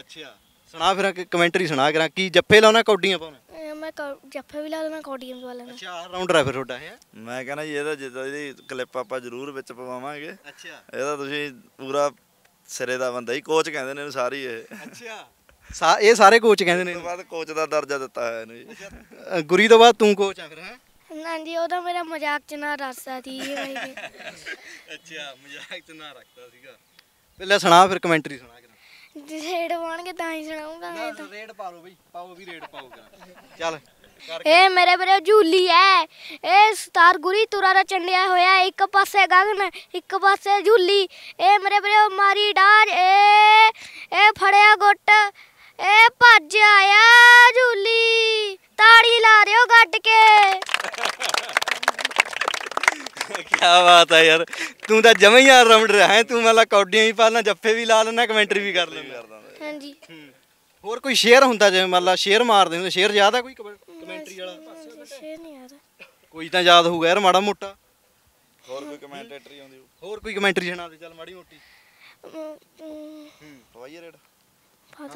ਅੱਛਾ ਸੁਣਾ ਫਿਰ ਕਮੈਂਟਰੀ ਸੁਣਾ ਕਰਾ ਕੀ ਜੱਫੇ ਲਾਉਣਾ ਕੌਡੀਆਂ ਪਾਉਣਾ ਮੈਂ ਜੱਫੇ ਵੀ ਲਾ ਲੈਣਾ ਕੌਡੀਆਂ ਵੀ ਲਾ ਲੈਣਾ ਅੱਛਾ ਆਲ ਰਾਉਂਡਰ ਹੈ ਫਿਰ ਤੁਹਾਡਾ ਹੈ ਮੈਂ ਕਹਿੰਦਾ ਜੀ ਇਹਦਾ ਜਿੱਦਾਂ ਇਹਦੀ ਕਲਿੱਪ ਆਪਾਂ ਜ਼ਰੂਰ ਵਿੱਚ ਪਵਾਵਾਂਗੇ ਅੱਛਾ ਇਹਦਾ ਤੁਸੀਂ ਪੂਰਾ ਸਿਰੇ ਦਾ ਬੰਦਾ ਹੀ ਕੋਚ ਕਹਿੰਦੇ ਨੇ ਇਹਨੂੰ ਸਾਰੀ ਇਹ ਅੱਛਾ ਸਾ ਇਹ ਸਾਰੇ ਕੋਚ ਕਹਿੰਦੇ ਨੇ ਤੋਂ ਬਾਅਦ ਕੋਚ ਦਾ ਦਰਜਾ ਦਿੱਤਾ ਹੋਇਆ ਇਹਨੂੰ ਜੀ ਗੁਰੀ ਤੋਂ ਬਾਅਦ ਤੂੰ ਕੋਚ ਆ ਫਿਰ ਹੈ ਉਹ ਉਹਦਾ ਮੇਰਾ ਮਜ਼ਾਕ ਚ ਨਾ ਰਸਤਾ ਸੀ ਅੱਛਾ ਮਜ਼ਾਕ ਚ ਨਾ ਰੱਖਦਾ ਸੀਗਾ ਪਹਿਲਾਂ ਸੁਣਾ ਫਿਰ ਕਮੈਂਟਰੀ ਸੁਣਾ ਕੇ ਰੇਡ ਪਾਉਣਗੇ ਤਾਂ ਹੀ ਸੁਣਾਉਂਗਾ ਮੈਂ ਤਾਂ ਰੇਡ ਪਾ ਲਓ ਬਈ ਪਾਓ ਵੀ ਰੇਡ ਪਾਓ ਚੱਲ ਏ ਮੇਰੇ ਬਰੇ ਝੂਲੀ ਐ ਏ ਸਤਾਰ ਗੁਰੀ ਤੁਰਾ ਦਾ ਚੰਡਿਆ ਹੋਇਆ ਇੱਕ ਪਾਸੇ ਗਗਨ ਇੱਕ ਪਾਸੇ ਝੂਲੀ ਏ ਮੇਰੇ ਬਰੇ ਮਾਰੀ ਡਾਰ ਏ ਏ ਫੜਿਆ ਗੁੱਟ ਏ ਭੱਜ ਆਇਆ ਝੂਲੀ ਤਾੜੀ ਲਾ ਰਿਓ ਗੱਟ ਕੇ ਕੀ ਬਾਤ ਆ ਯਾਰ ਤੂੰ ਤਾਂ ਜਮੇ ਹੀ ਰਿਹਾ ਹੈ ਤੂੰ ਮਤਲਬ ਕੌਡੀਆਂ ਵੀ ਪਾਲਣਾ ਜੱਫੇ ਵੀ ਲਾ ਲੈਣਾ ਕਮੈਂਟਰੀ ਵੀ ਕਰ ਲੈਣਾ ਹਾਂਜੀ ਹੋਰ ਕੋਈ ਸ਼ੇਅਰ ਹੁੰਦਾ ਜਿਵੇਂ ਮਤਲਬ ਸ਼ੇਅਰ ਮਾਰਦੇ ਹੁੰਦੇ ਸ਼ੇਅਰ ਯਾਦ ਆ ਕੋਈ ਕਮੈਂਟਰੀ ਵਾਲਾ ਸ਼ੇਅਰ ਨਹੀਂ ਯਾਰ ਕੋਈ ਤਾਂ ਯਾਦ ਹੋਊਗਾ ਯਾਰ ਮਾੜਾ ਮੋਟਾ ਹੋਰ ਕੋਈ ਕਮੈਂਟਰੀ ਆਉਂਦੀ ਹੋਰ ਕੋਈ ਕਮੈਂਟਰੀ ਸੁਣਾ ਦੇ ਚੱਲ ਮਾੜੀ ਮੋਟੀ ਹੂੰ ਹਵਾਈ ਰੇਡ ਪਾ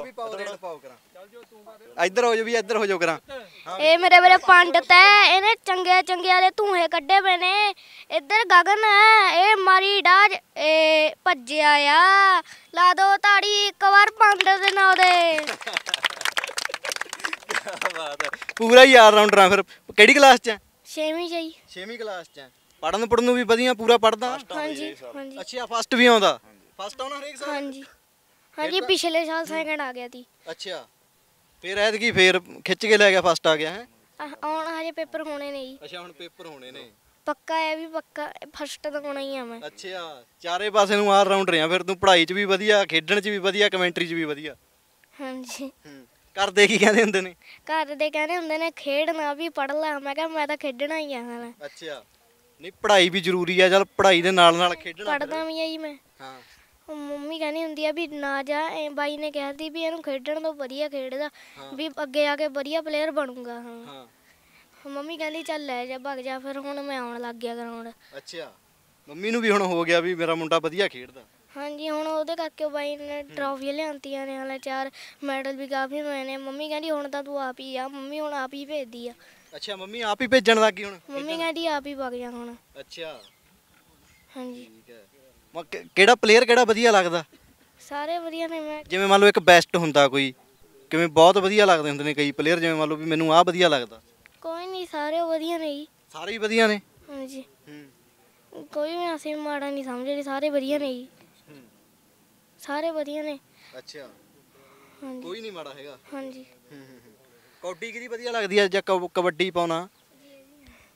ਵੀ ਪਾਓ ਕਰਾਂ ਤੂੰ ਇੱਧਰ ਹੋ ਜਾ ਵੀ ਇੱਧਰ ਹੋ ਜਾ ਕਰਾਂ ਇਹ ਮੇਰੇ ਮੇਰੇ ਪੰਡਤ ਹੈ ਇਹਨੇ ਚੰਗੇ ਚੰਗੇ ਵਾਲੇ ਧੂਹੇ ਕੱਢੇ ਪਏ ਨੇ ਇੱਧਰ ਗਗਨ ਐ ਇਹ ਮਾਰੀ ਡਾਜ ਇਹ ਭੱਜਿਆ ਆ ਲਾ ਦੋ ਤਾੜੀ ਇੱਕ ਵਾਰ ਪੰਡਤ ਦੇ ਨਾਂ ਦੇ ਪੂਰਾ ਹੀ ਆਲ ਰਾਉਂਡਰ ਆ ਫਿਰ ਕਿਹੜੀ ਕਲਾਸ 'ਚ ਹੈ 6ਵੀਂ ਚ ਜੀ 6ਵੀਂ ਕਲਾਸ 'ਚ ਹੈ ਪੜਨ ਪੜਨ ਨੂੰ ਵੀ ਵਧੀਆ ਪੂਰਾ ਪੜਦਾ ਹਾਂਜੀ ਹਾਂਜੀ ਅੱਛਾ ਫਸਟ ਵੀ ਆਉਂਦਾ ਫਸਟ ਆਉਣਾ ਹਰੇਕ ਸਾਲ ਹਾਂਜੀ ਹਾਂਜੀ ਪਿਛਲੇ ਸਾਲ ਸੈਕੰਡ ਆ ਗਿਆ ਸੀ ਅੱਛਾ ਫਿਰ ਕੀ ਫੇਰ ਖਿੱਚ ਕੇ ਲੈ ਗਿਆ ਫਸਟ ਆ ਗਿਆ ਹੈ ਹੁਣ ਹਜੇ ਪੇਪਰ ਹੋਣੇ ਨੇ ਜੀ ਅੱਛਾ ਹੁਣ ਪੇਪਰ ਹੋਣੇ ਨੇ ਪੱਕਾ ਹੈ ਵੀ ਪੱਕਾ ਫਸਟ ਤਾਂ ਹੋਣਾ ਹੀ ਆ ਮੈਂ ਅੱਛਾ ਚਾਰੇ ਪਾਸੇ ਨੂੰ ਆਲ ਰਾਉਂਡ ਰਿਆਂ ਫਿਰ ਤੂੰ ਪੜ੍ਹਾਈ 'ਚ ਵੀ ਵਧੀਆ ਖੇਡਣ 'ਚ ਵੀ ਵਧੀਆ ਕਮੈਂਟਰੀ 'ਚ ਵੀ ਵਧੀਆ ਹਾਂਜੀ ਕਰਦੇ ਕੀ ਕਹਿੰਦੇ ਹੁੰਦੇ ਨੇ ਘਰ ਦੇ ਕਹਿੰਦੇ ਹੁੰਦੇ ਨੇ ਖੇਡਣਾ ਵੀ ਪੜ ਲੈ ਮੈਂ ਕਿਹਾ ਮੈਂ ਤਾਂ ਖੇਡਣਾ ਹੀ ਆ ਹਾਂ ਅੱਛਾ ਨਹੀਂ ਪੜ੍ਹਾਈ ਵੀ ਜ਼ਰੂਰੀ ਆ ਚਲ ਪੜ੍ਹਾਈ ਦੇ ਨਾਲ ਨਾਲ ਖੇਡਣਾ ਪੜਦਾ ਵੀ ਆ ਜੀ ਮੈਂ ਹਾਂ ਮੰਮੀ ਕਹਿੰਦੀ ਹੁੰਦੀ ਆ ਵੀ ਨਾ ਜਾ ਐ ਬਾਈ ਨੇ ਕਹਿਤੀ ਵੀ ਇਹਨੂੰ ਖੇਡਣ ਤੋਂ ਵਧੀਆ ਖੇਡਦਾ ਵੀ ਅੱਗੇ ਆ ਕੇ ਵਧੀਆ ਪਲੇਅਰ ਬਣੂਗਾ ਹਾਂ ਹਾਂ ਮੰਮੀ ਕਹਿੰਦੀ ਚੱਲ ਲੈ ਜਾ ਭੱਗ ਜਾ ਫਿਰ ਹੁਣ ਮੈਂ ਆਉਣ ਲੱਗ ਗਿਆ ਗਰਾਊਂਡ ਅੱਛਾ ਮੰਮੀ ਨੂੰ ਵੀ ਹੁਣ ਹੋ ਗਿਆ ਵੀ ਮੇਰਾ ਮੁੰਡਾ ਵਧੀਆ ਖੇਡਦਾ ਹਾਂਜੀ ਹੁਣ ਉਹਦੇ ਕਰਕੇ ਬਾਈ ਨੇ ਟਰਾਫੀ ਲਿਆਂਤੀਆਂ ਨੇ ਹਲੇ ਚਾਰ ਮੈਡਲ ਵੀ ਕਾਫੀ ਹੋਏ ਨੇ ਮੰਮੀ ਕਹਿੰਦੀ ਹੁਣ ਤਾਂ ਤੂੰ ਆਪ ਹੀ ਆ ਮੰਮੀ ਹੁਣ ਆਪ ਹੀ ਭੇਜਦੀ ਆ ਅੱਛਾ ਮੰਮੀ ਆਪ ਹੀ ਭੇਜਣ ਲੱਗੀ ਹੁਣ ਮੰਮੀ ਕਹਿੰਦੀ ਆਪ ਹੀ ਭੱਗ ਜਾ ਹੁਣ ਅੱਛਾ ਹਾਂਜੀ ਠੀਕ ਹੈ ਕਿਹੜਾ ਪਲੇਅਰ ਕਿਹੜਾ ਵਧੀਆ ਲੱਗਦਾ ਸਾਰੇ ਵਧੀਆ ਨੇ ਮੈਂ ਜਿਵੇਂ ਮੰਨ ਲਓ ਇੱਕ ਬੈਸਟ ਹੁੰਦਾ ਕੋਈ ਕਿਵੇਂ ਬਹੁਤ ਵਧੀਆ ਲੱਗਦੇ ਹੁੰਦੇ ਨੇ ਕਈ ਪਲੇਅਰ ਜਿਵੇਂ ਮੰਨ ਲਓ ਵੀ ਮੈਨੂੰ ਆਹ ਵਧੀਆ ਲੱਗਦਾ ਕੋਈ ਨਹੀਂ ਸਾਰੇ ਵਧੀਆ ਨੇ ਜੀ ਸਾਰੇ ਹੀ ਵਧੀਆ ਨੇ ਹਾਂਜੀ ਕੋਈ ਵੀ ਅਸੀਂ ਮਾੜਾ ਨਹੀਂ ਸਮਝਦੇ ਸਾਰੇ ਵਧੀਆ ਨੇ ਜੀ ਸਾਰੇ ਵਧੀਆ ਨੇ ਅੱਛਾ ਹਾਂਜੀ ਕੋਈ ਨਹੀਂ ਮਾੜਾ ਹੈਗਾ ਹਾਂਜੀ ਕਬੱਡੀ ਕਿਹਦੀ ਵਧੀਆ ਲੱਗਦੀ ਆ ਜਾਂ ਕਬੱਡੀ ਪਾਉਣਾ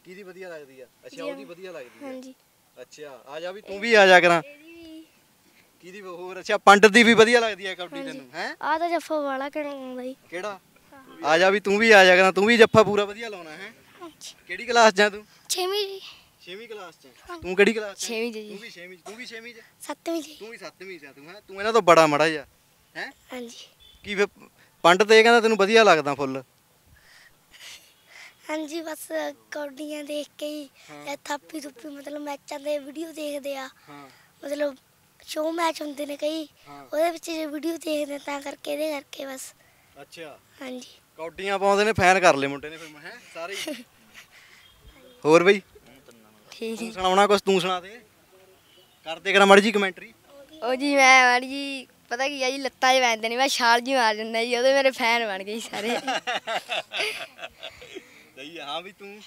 ਕਿਹਦੀ ਵਧੀਆ ਲੱਗਦੀ ਆ ਅੱਛਾ ਉਹਦੀ ਵਧੀਆ ਲੱਗਦੀ ਆ ਹਾਂਜੀ ਅੱਛਾ ਆ ਜਾ ਵੀ ਤੂੰ ਵੀ ਆ ਜਾ ਕਰਾਂ ਕਿਹਦੀ ਹੋਰ ਅੱਛਾ ਪੰਡਤ ਦੀ ਵੀ ਵਧੀਆ ਲੱਗਦੀ ਹੈ ਕਬੱਡੀ ਤੈਨੂੰ ਹੈ ਆ ਤਾਂ ਜੱਫਾ ਵਾਲਾ ਕਰਾਉਂਦਾ ਜੀ ਕਿਹੜਾ ਆ ਜਾ ਵੀ ਤੂੰ ਵੀ ਆ ਜਾ ਕਰਾਂ ਤੂੰ ਵੀ ਜੱਫਾ ਪੂਰਾ ਵਧੀਆ ਲਾਉਣਾ ਹੈ ਕਿਹੜੀ ਕਲਾਸ 'ਚ ਤੂੰ 6ਵੀਂ ਜੀ 6ਵੀਂ ਕਲਾਸ 'ਚ ਤੂੰ ਕਿਹੜੀ ਕਲਾਸ 6ਵੀਂ ਜੀ ਤੂੰ ਵੀ 6ਵੀਂ ਤੂੰ ਵੀ 6ਵੀਂ 'ਚ 7ਵੀਂ ਜੀ ਤੂੰ ਵੀ 7ਵੀਂ 'ਚ ਤੂੰ ਹੈ ਤੂੰ ਇਹਨਾਂ ਤੋਂ ਬੜਾ ਮੜਾ ਜਾ ਹੈ ਹਾਂਜੀ ਕੀ ਫਿਰ ਪੰਡਤ ਇਹ ਕਹਿੰਦਾ ਤੈਨੂੰ ਵਧੀਆ ਲੱਗਦਾ ਫੁੱਲ ਹਾਂਜੀ ਬਸ ਕੌਡੀਆਂ ਦੇਖ ਕੇ ਹੀ ਇਹ ਥਾਪੀ ਥੁੱਪੀ ਮਤਲਬ ਮੈਚਾਂ ਦੇ ਵੀਡੀਓ ਦੇਖਦੇ ਆ ਮਤਲਬ ਸ਼ੋਅ ਮੈਚ ਹੁੰਦੇ ਨੇ ਕਈ ਉਹਦੇ ਵਿੱਚ ਜੇ ਵੀਡੀਓ ਦੇਖਦੇ ਤਾਂ ਕਰਕੇ ਇਹਦੇ ਕਰਕੇ ਬਸ ਅੱਛਾ ਹਾਂਜੀ ਕੌਡੀਆਂ ਪਾਉਂਦੇ ਨੇ ਫੈਨ ਕਰ ਲਏ ਮੁੰਡੇ ਨੇ ਫਿਰ ਹੈ ਸਾਰੇ ਹੋਰ ਬਈ ਠੀਕ ਤੂੰ ਸੁਣਾਉਣਾ ਕੁਛ ਤੂੰ ਸੁਣਾ ਦੇ ਕਰਦੇ ਕਰਾ ਮੜ ਜੀ ਕਮੈਂਟਰੀ ਉਹ ਜੀ ਮੈਂ ਮੜੀ ਜੀ ਪਤਾ ਕੀ ਆ ਜੀ ਲੱਤਾਂ 'ਚ ਬੈਠਦੇ ਨਹੀਂ ਮੈਂ ਛਾਲ ਜੀ ਮਾਰ ਦਿੰਦਾ ਜੀ ਉਹਦੇ ਮੇਰੇ ਫੈਨ ਬਣ ਗਏ ਸਾਰੇ ਦਈ ਹਾਂ ਵੀ ਤੂੰ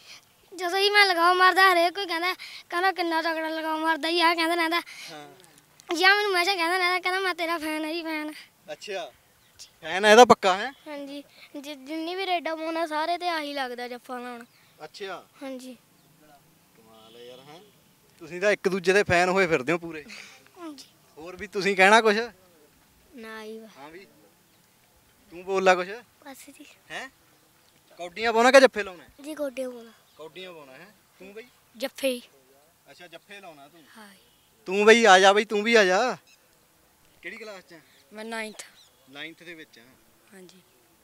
ਜਦੋਂ ਹੀ ਮੈਂ ਲਗਾਉ ਮਾਰਦਾ ਹਰੇ ਕੋਈ ਕਹਿੰਦਾ ਕਹਿੰਦਾ ਕਿੰਨਾ ਤਕੜਾ ਲਗਾਉ ਮਾਰਦਾ ਹੀ ਆ ਕਹਿੰਦਾ ਨਾ ਦਾ ਹਾਂ ਜਾਂ ਮੈਨੂੰ ਮੈਂ ਕਹਿੰਦਾ ਨਾ ਕਹਿੰਦਾ ਮੈਂ ਤੇਰਾ ਫੈਨ ਹੈ ਜੀ ਫੈਨ ਅੱਛਾ ਫੈਨ ਹੈ ਇਹਦਾ ਪੱਕਾ ਹੈ ਹਾਂਜੀ ਜਿੰਨੀ ਵੀ ਰੇਡਾ ਮੋਨਾ ਸਾਰੇ ਤੇ ਆਹੀ ਲੱਗਦਾ ਜੱਫਾ ਲਾਉਣ ਅੱਛਾ ਹਾਂਜੀ ਕਮਾਲ ਹੈ ਯਾਰ ਹੈ ਤੁਸੀਂ ਤਾਂ ਇੱਕ ਦੂਜੇ ਦੇ ਫੈਨ ਹੋਏ ਫਿਰਦੇ ਹੋ ਪੂਰੇ ਹਾਂਜੀ ਹੋਰ ਵੀ ਤੁਸੀਂ ਕਹਿਣਾ ਕੁਝ ਨਾ ਹੀ ਹਾਂ ਵੀ ਤੂੰ ਬੋਲਲਾ ਕੁਝ ਬਸ ਜੀ ਹੈ ਕੌਡੀਆਂ ਪਾਉਣਾ ਕਿ ਜੱਫੇ ਲਾਉਣਾ ਜੀ ਕੌਡੀਆਂ ਪਾਉਣਾ ਕੌਡੀਆਂ ਪਾਉਣਾ ਹੈ ਤੂੰ ਬਈ ਜੱਫੇ ਹੀ। ਅੱਛਾ ਜੱਫੇ ਲਾਉਣਾ ਤੂੰ ਹਾਂ ਤੂੰ ਬਈ ਆ ਜਾ ਬਈ ਤੂੰ ਵੀ ਆ ਜਾ ਕਿਹੜੀ ਕਲਾਸ ਚ ਮੈਂ 9th 9th ਦੇ ਵਿੱਚ ਆ ਹਾਂਜੀ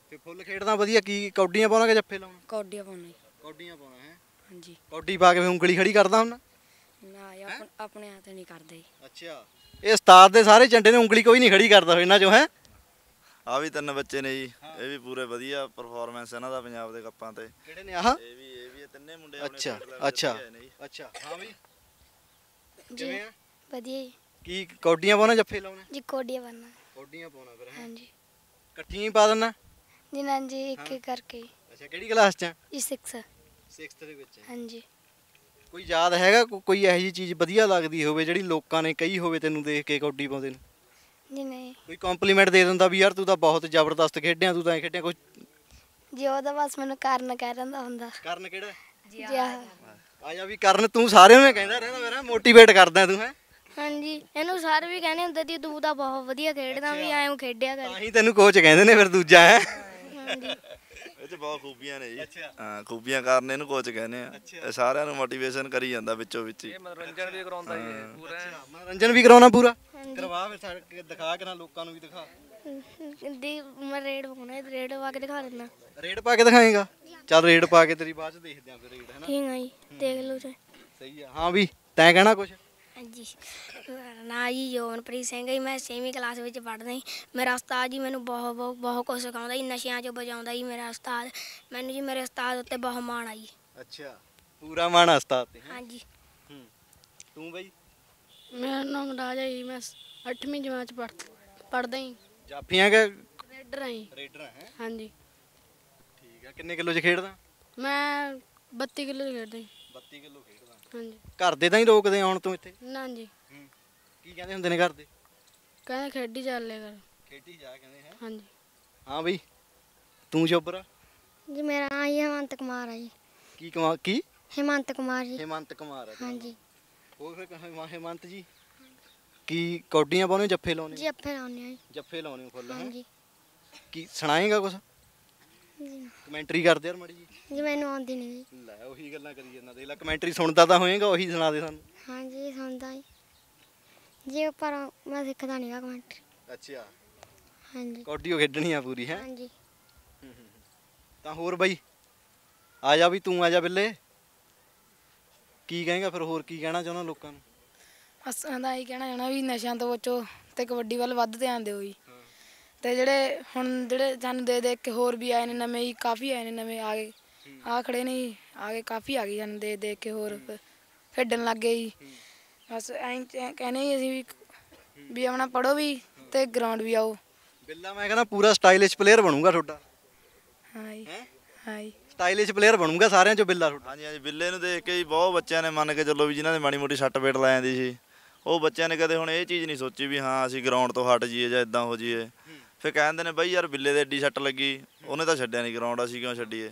ਤੇ ਫੁੱਲ ਖੇਡਦਾ ਵਧੀਆ ਕੀ ਕੌਡੀਆਂ ਪਾਉਣਾ ਕਿ ਜੱਫੇ ਲਾਉਣਾ ਕੌਡੀਆਂ ਪਾਉਣਾ ਜੀ। ਕੌਡੀਆਂ ਪਾਉਣਾ ਹੈ ਹਾਂਜੀ ਕੌਡੀ ਪਾ ਕੇ ਫੇ ਉਂਗਲੀ ਖੜੀ ਕਰਦਾ ਹੁਣ ਨਾ ਜੀ, ਆਪਣੇ ਹੱਥ ਨਹੀਂ ਕਰਦੇ ਅੱਛਾ ਇਹ ਉਸਤਾਦ ਦੇ ਸਾਰੇ ਚੰਡੇ ਨੇ ਉਂਗਲੀ ਕੋਈ ਨਹੀਂ ਖੜੀ ਕਰਦਾ ਇਹਨਾਂ ਚੋਂ ਹੈ ਆ ਵੀ ਤਿੰਨ ਬੱਚੇ ਨੇ ਜੀ ਇਹ ਵੀ ਪੂਰੇ ਵਧੀਆ ਪਰਫਾਰਮੈਂਸ ਇਹਨਾਂ ਦਾ ਪੰਜਾਬ ਦੇ ਕੱਪਾਂ ਤੇ ਕਿਹੜੇ ਨੇ ਆਹ ਇਹ ਵੀ ਇਹ ਵੀ ਤਿੰਨੇ ਮੁੰਡੇ ਆਪਣੇ ਅੱਛਾ ਅੱਛਾ ਅੱਛਾ ਹਾਂ ਵੀ ਜਿਵੇਂ ਆ ਵਧੀਆ ਜੀ ਕੀ ਕੋਡੀਆਂ ਪਾਉਣਾ ਜੱਫੇ ਲਾਉਣਾ ਜੀ ਕੋਡੀਆਂ ਪਾਉਣਾ ਕੋਡੀਆਂ ਪਾਉਣਾ ਫਿਰ ਹਾਂਜੀ ਇਕੱਠੀਆਂ ਹੀ ਪਾ ਦੇਣਾ ਜੀ ਨਾ ਜੀ ਇੱਕ ਇੱਕ ਕਰਕੇ ਅੱਛਾ ਕਿਹੜੀ ਕਲਾਸ ਚ ਆ ਜੀ 6 6th ਦੇ ਵਿੱਚ ਹਾਂਜੀ ਕੋਈ ਯਾਦ ਹੈਗਾ ਕੋਈ ਇਹੋ ਜੀ ਚੀਜ਼ ਵਧੀਆ ਲੱਗਦੀ ਹੋਵੇ ਜਿਹੜੀ ਲੋਕਾਂ ਨੇ ਕਹੀ ਹੋਵੇ ਤੈਨੂੰ ਦੇਖ ਕੇ ਕੌਡੀ ਪਾਉਂਦੇ ਨੇ ਜੀ ਨਹੀਂ ਕੋਈ ਕੰਪਲੀਮੈਂਟ ਦੇ ਦਿੰਦਾ ਵੀ ਯਾਰ ਤੂੰ ਤਾਂ ਬਹੁਤ ਜ਼ਬਰਦਸਤ ਖੇਡਿਆ ਤੂੰ ਤਾਂ ਖੇਡਿਆ ਕੋਈ ਜੀ ਤਾਂ ਬਸ ਮੈਨੂੰ ਕਰਨ ਕਹਿ ਰਹਿੰਦਾ ਹੁੰਦਾ ਕਰਨ ਕਿਹੜਾ ਜੀ ਆ ਆ ਜਾ ਵੀ ਕਰਨ ਤੂੰ ਸਾਰਿਆਂ ਨੂੰ ਕਹਿੰਦਾ ਰਹਿੰਦਾ ਮੇਰਾ ਮੋਟੀਵੇਟ ਕਰਦਾ ਤੂੰ ਹੈ ਹਾਂਜੀ ਇਹਨੂੰ ਸਾਰੇ ਵੀ ਕਹਿੰਦੇ ਹੁੰਦੇ ਸੀ ਤੂੰ ਤਾਂ ਬਹੁਤ ਵਧੀਆ ਖੇਡਦਾ ਵੀ ਐਂ ਖੇਡਿਆ ਕਰ ਤਾਂ ਹੀ ਤੈਨੂੰ ਕੋਚ ਕਹਿੰਦੇ ਨੇ ਫਿਰ ਦੂਜਾ ਹੈ ਹਾਂਜੀ ਇਹ ਬਹੁਤ ਖੂਬੀਆਂ ਨੇ ਜੀ ਹਾਂ ਖੂਬੀਆਂ ਕਾਰਨ ਇਹਨੂੰ ਕੋਚ ਕਹਿੰਦੇ ਆ ਸਾਰਿਆਂ ਨੂੰ ਮੋਟੀਵੇਸ਼ਨ ਕਰੀ ਜਾਂਦਾ ਵਿੱਚੋਂ ਵਿੱਚ ਇਹ ਮਨੋਰੰਜਨ ਵੀ ਕਰਾਉਂਦਾ ਜੀ ਪੂਰਾ ਮਨੋਰੰਜਨ ਵੀ ਕਰਾਉਣਾ ਪੂਰਾ ਕਰਵਾ ਕੇ ਦਿਖਾ ਕੇ ਨਾ ਲੋਕਾਂ ਨੂੰ ਵੀ ਦਿਖਾ ਦੀ ਮੈਂ ਰੇਡ ਪਾਉਣਾ ਹੈ ਰੇਡ ਪਾ ਕੇ ਦਿਖਾ ਦਿੰਦਾ ਰੇਡ ਪਾ ਕੇ ਦਿਖਾਏਗਾ ਚੱਲ ਰੇਡ ਪਾ ਕੇ ਤੇਰੀ ਬਾਅਦ ਚ ਦੇਖਦੇ ਆਂ ਫਿਰ ਰੇਡ ਹੈ ਨਾ ਠੀਕ ਹੈ ਜੀ ਦੇਖ ਲਓ ਸਹੀ ਆ ਹਾਂ ਵੀ ਤੈਂ ਕਹਿਣਾ ਕੁਝ ਹਾਂਜੀ ਮੇਰਾ ਨਾਂ ਜੀ ਜੋਨਪ੍ਰੀਤ ਸਿੰਘ ਜੀ ਮੈਂ 6ਵੀਂ ਕਲਾਸ ਵਿੱਚ ਪੜ੍ਹਦਾ ਹਾਂ ਮੇਰਾ ਉਸਤਾਦ ਜੀ ਮੈਨੂੰ ਬਹੁਤ ਬਹੁਤ ਬਹੁਤ ਕੁਝ ਸਿਖਾਉਂਦਾ ਜੀ ਨਸ਼ਿਆਂ 'ਚੋਂ ਬਚਾਉਂਦਾ ਜੀ ਮੇਰਾ ਉਸਤਾਦ ਮੈਨੂੰ ਜੀ ਮੇਰੇ ਉਸਤਾਦ ਉੱਤੇ ਬਹੁਤ ਮਾਣ ਆ ਜੀ ਅੱਛਾ ਪੂਰਾ ਮਾਣ ਆ ਉਸਤਾਦ ਤੇ ਹਾਂਜੀ ਹੂੰ ਤੂੰ ਬਈ ਮੇਰਾ ਨਾਮ ਰਾਜਾ ਜੀ ਮੈਂ 8ਵੀਂ ਜਮਾਤ ਚ ਪੜ੍ਹ- ਪੜ੍ਹਦਾ ਹਾਂ ਜਾਫੀਆਂ ਕਿ ਰੇਡਰ ਆ ਜੀ ਰੇਡਰ ਹੈ ਹਾਂਜੀ ਠੀਕ ਆ ਕਿੰਨੇ ਕਿਲੋ ਚ ਖੇਡਦਾ ਮੈਂ 32 ਕਿਲੋ ਖੇਡਦਾ ਜੀ 32 ਕਿਲੋ ਖੇਡਦਾ ਹਾਂਜੀ ਘਰ ਦੇ ਤਾਂ ਹੀ ਰੋਕਦੇ ਆਉਣ ਤੋਂ ਇੱਥੇ ਨਾ ਜੀ ਕੀ ਕਹਿੰਦੇ ਹੁੰਦੇ ਨੇ ਘਰ ਦੇ ਕਹਿੰਦੇ ਖੇਡੀ ਚੱਲ ਲਿਆ ਕਰ ਖੇਡੀ ਜਾ ਕਹਿੰਦੇ ਹੈ ਹਾਂਜੀ ਹਾਂ ਬਈ ਤੂੰ ਜੋਬਰ ਆ? ਜੀ ਮੇਰਾ ਨਾਮ ਜੀ ਹਮੰਤ ਕੁਮਾਰ ਆ ਜੀ ਕੀ ਕਮਾ ਕੀ ਹਿਮੰਤ ਕੁਮਾਰ ਜੀ ਹਿਮੰਤ ਕੁਮਾਰ ਆ ਜੀ ਹੋਰ ਫਿਰ ਕਹਾਂ ਹਿਮੰਤ ਜੀ ਕੀ ਕੌਡੀਆਂ ਪਾਉਣੇ ਜੱਫੇ ਲਾਉਣੇ ਜੀ ਜੱਫੇ ਲਾਉਣੇ ਆ ਜੀ ਜੱਫੇ ਲਾਉਣੇ ਫੁੱਲ ਹਾਂ ਹਾਂਜੀ ਕੀ ਸੁਣਾਏਗਾ ਕੁਝ ਕਮੈਂਟਰੀ ਕਰਦੇ ਯਾਰ ਮੜੀ ਜੀ ਜੀ ਮੈਨੂੰ ਆਉਂਦੀ ਨਹੀਂ ਜੀ ਲੈ ਉਹੀ ਗੱਲਾਂ ਕਰੀ ਜਾਂਦਾ ਦੇਖ ਲੈ ਕਮੈਂਟਰੀ ਸੁਣਦਾ ਤਾਂ ਹੋਏਗਾ ਉਹੀ ਸੁਣਾ ਦੇ ਸਾਨੂੰ ਹਾਂ ਜੀ ਸੁਣਦਾ ਜੀ ਜੀ ਪਰ ਮੈਂ ਸਿੱਖਦਾ ਨਹੀਂਗਾ ਕਮੈਂਟਰੀ ਅੱਛਾ ਹਾਂ ਜੀ ਕੌਡੀਓ ਖੇਡਣੀ ਆ ਪੂਰੀ ਹੈ ਹਾਂ ਜੀ ਤਾਂ ਹੋਰ ਬਾਈ ਆ ਜਾ ਵੀ ਤੂੰ ਆ ਜਾ ਬਿੱਲੇ ਕੀ ਕਹੇਗਾ ਫਿਰ ਹੋਰ ਕੀ ਕਹਿਣਾ ਚਾਹੁੰਦਾ ਲੋਕਾਂ ਨੂੰ ਅਸਾਂ ਦਾ ਇਹ ਕਹਿਣਾ ਜਣਾ ਵੀ ਨਸ਼ਿਆਂ ਤੋਂ ਬਚੋ ਤੇ ਕਬੱਡੀ ਵੱਲ ਵੱਧ ਧਿਆਨ ਦਿਓ ਜੀ ਤੇ ਜਿਹੜੇ ਹੁਣ ਜਿਹੜੇ ਸਾਨੂੰ ਦੇ ਦੇ ਕੇ ਹੋਰ ਵੀ ਆਏ ਨੇ ਨਵੇਂ ਹੀ ਕਾਫੀ ਆਏ ਨੇ ਨਵੇਂ ਆ ਗਏ ਆ ਖੜੇ ਨੇ ਆ ਗਏ ਕਾਫੀ ਆ ਗਏ ਜਨ ਦੇ ਦੇ ਕੇ ਹੋਰ ਫਿਰ ਖੇਡਣ ਲੱਗ ਗਏ ਜੀ ਬਸ ਐਂ ਕਹਨੇ ਹੀ ਅਸੀਂ ਵੀ ਵੀ ਆਪਣਾ ਪੜੋ ਵੀ ਤੇ ਗਰਾਊਂਡ ਵੀ ਆਓ ਬਿੱਲਾ ਮੈਂ ਕਹਿੰਦਾ ਪੂਰਾ ਸਟਾਈਲਿਸ਼ ਪਲੇਅਰ ਬਣੂਗਾ ਤੁਹਾਡਾ ਹਾਂ ਜੀ ਹਾਂ ਜੀ ਸਟਾਈਲਿਸ਼ ਪਲੇਅਰ ਬਣੂਗਾ ਸਾਰਿਆਂ ਚੋਂ ਬਿੱਲਾ ਤੁਹਾਡਾ ਹਾਂਜੀ ਹਾਂਜੀ ਬਿੱਲੇ ਨੂੰ ਦੇਖ ਕੇ ਹੀ ਬਹੁਤ ਬੱਚਿਆਂ ਨੇ ਮੰਨ ਕੇ ਚੱਲੋ ਵੀ ਜਿਨ੍ਹਾਂ ਨੇ ਮਾੜੀ ਮੋਟੀ ਛੱਟ ਪੇਟ ਲਾਇਆ ਦੀ ਸੀ ਉਹ ਬੱਚਿਆਂ ਨੇ ਕਦੇ ਹੁਣ ਇਹ ਚੀਜ਼ ਨਹੀਂ ਸੋਚੀ ਵੀ ਹਾਂ ਅਸੀਂ ਗਰਾਊਂਡ ਤੋਂ ਹਟ ਜਾਈਏ ਜਾਂ ਇਦਾਂ ਹੋ ਜਾਈਏ ਫਿਰ ਕਹਿੰਦੇ ਨੇ ਬਈ ਯਾਰ ਬਿੱਲੇ ਦੇ ਐਡੀ ਸੱਟ ਲੱਗੀ ਉਹਨੇ ਤਾਂ ਛੱਡਿਆ ਨਹੀਂ ਗਰਾਊਂਡ ਅਸੀਂ ਕਿਉਂ ਛੱਡੀਏ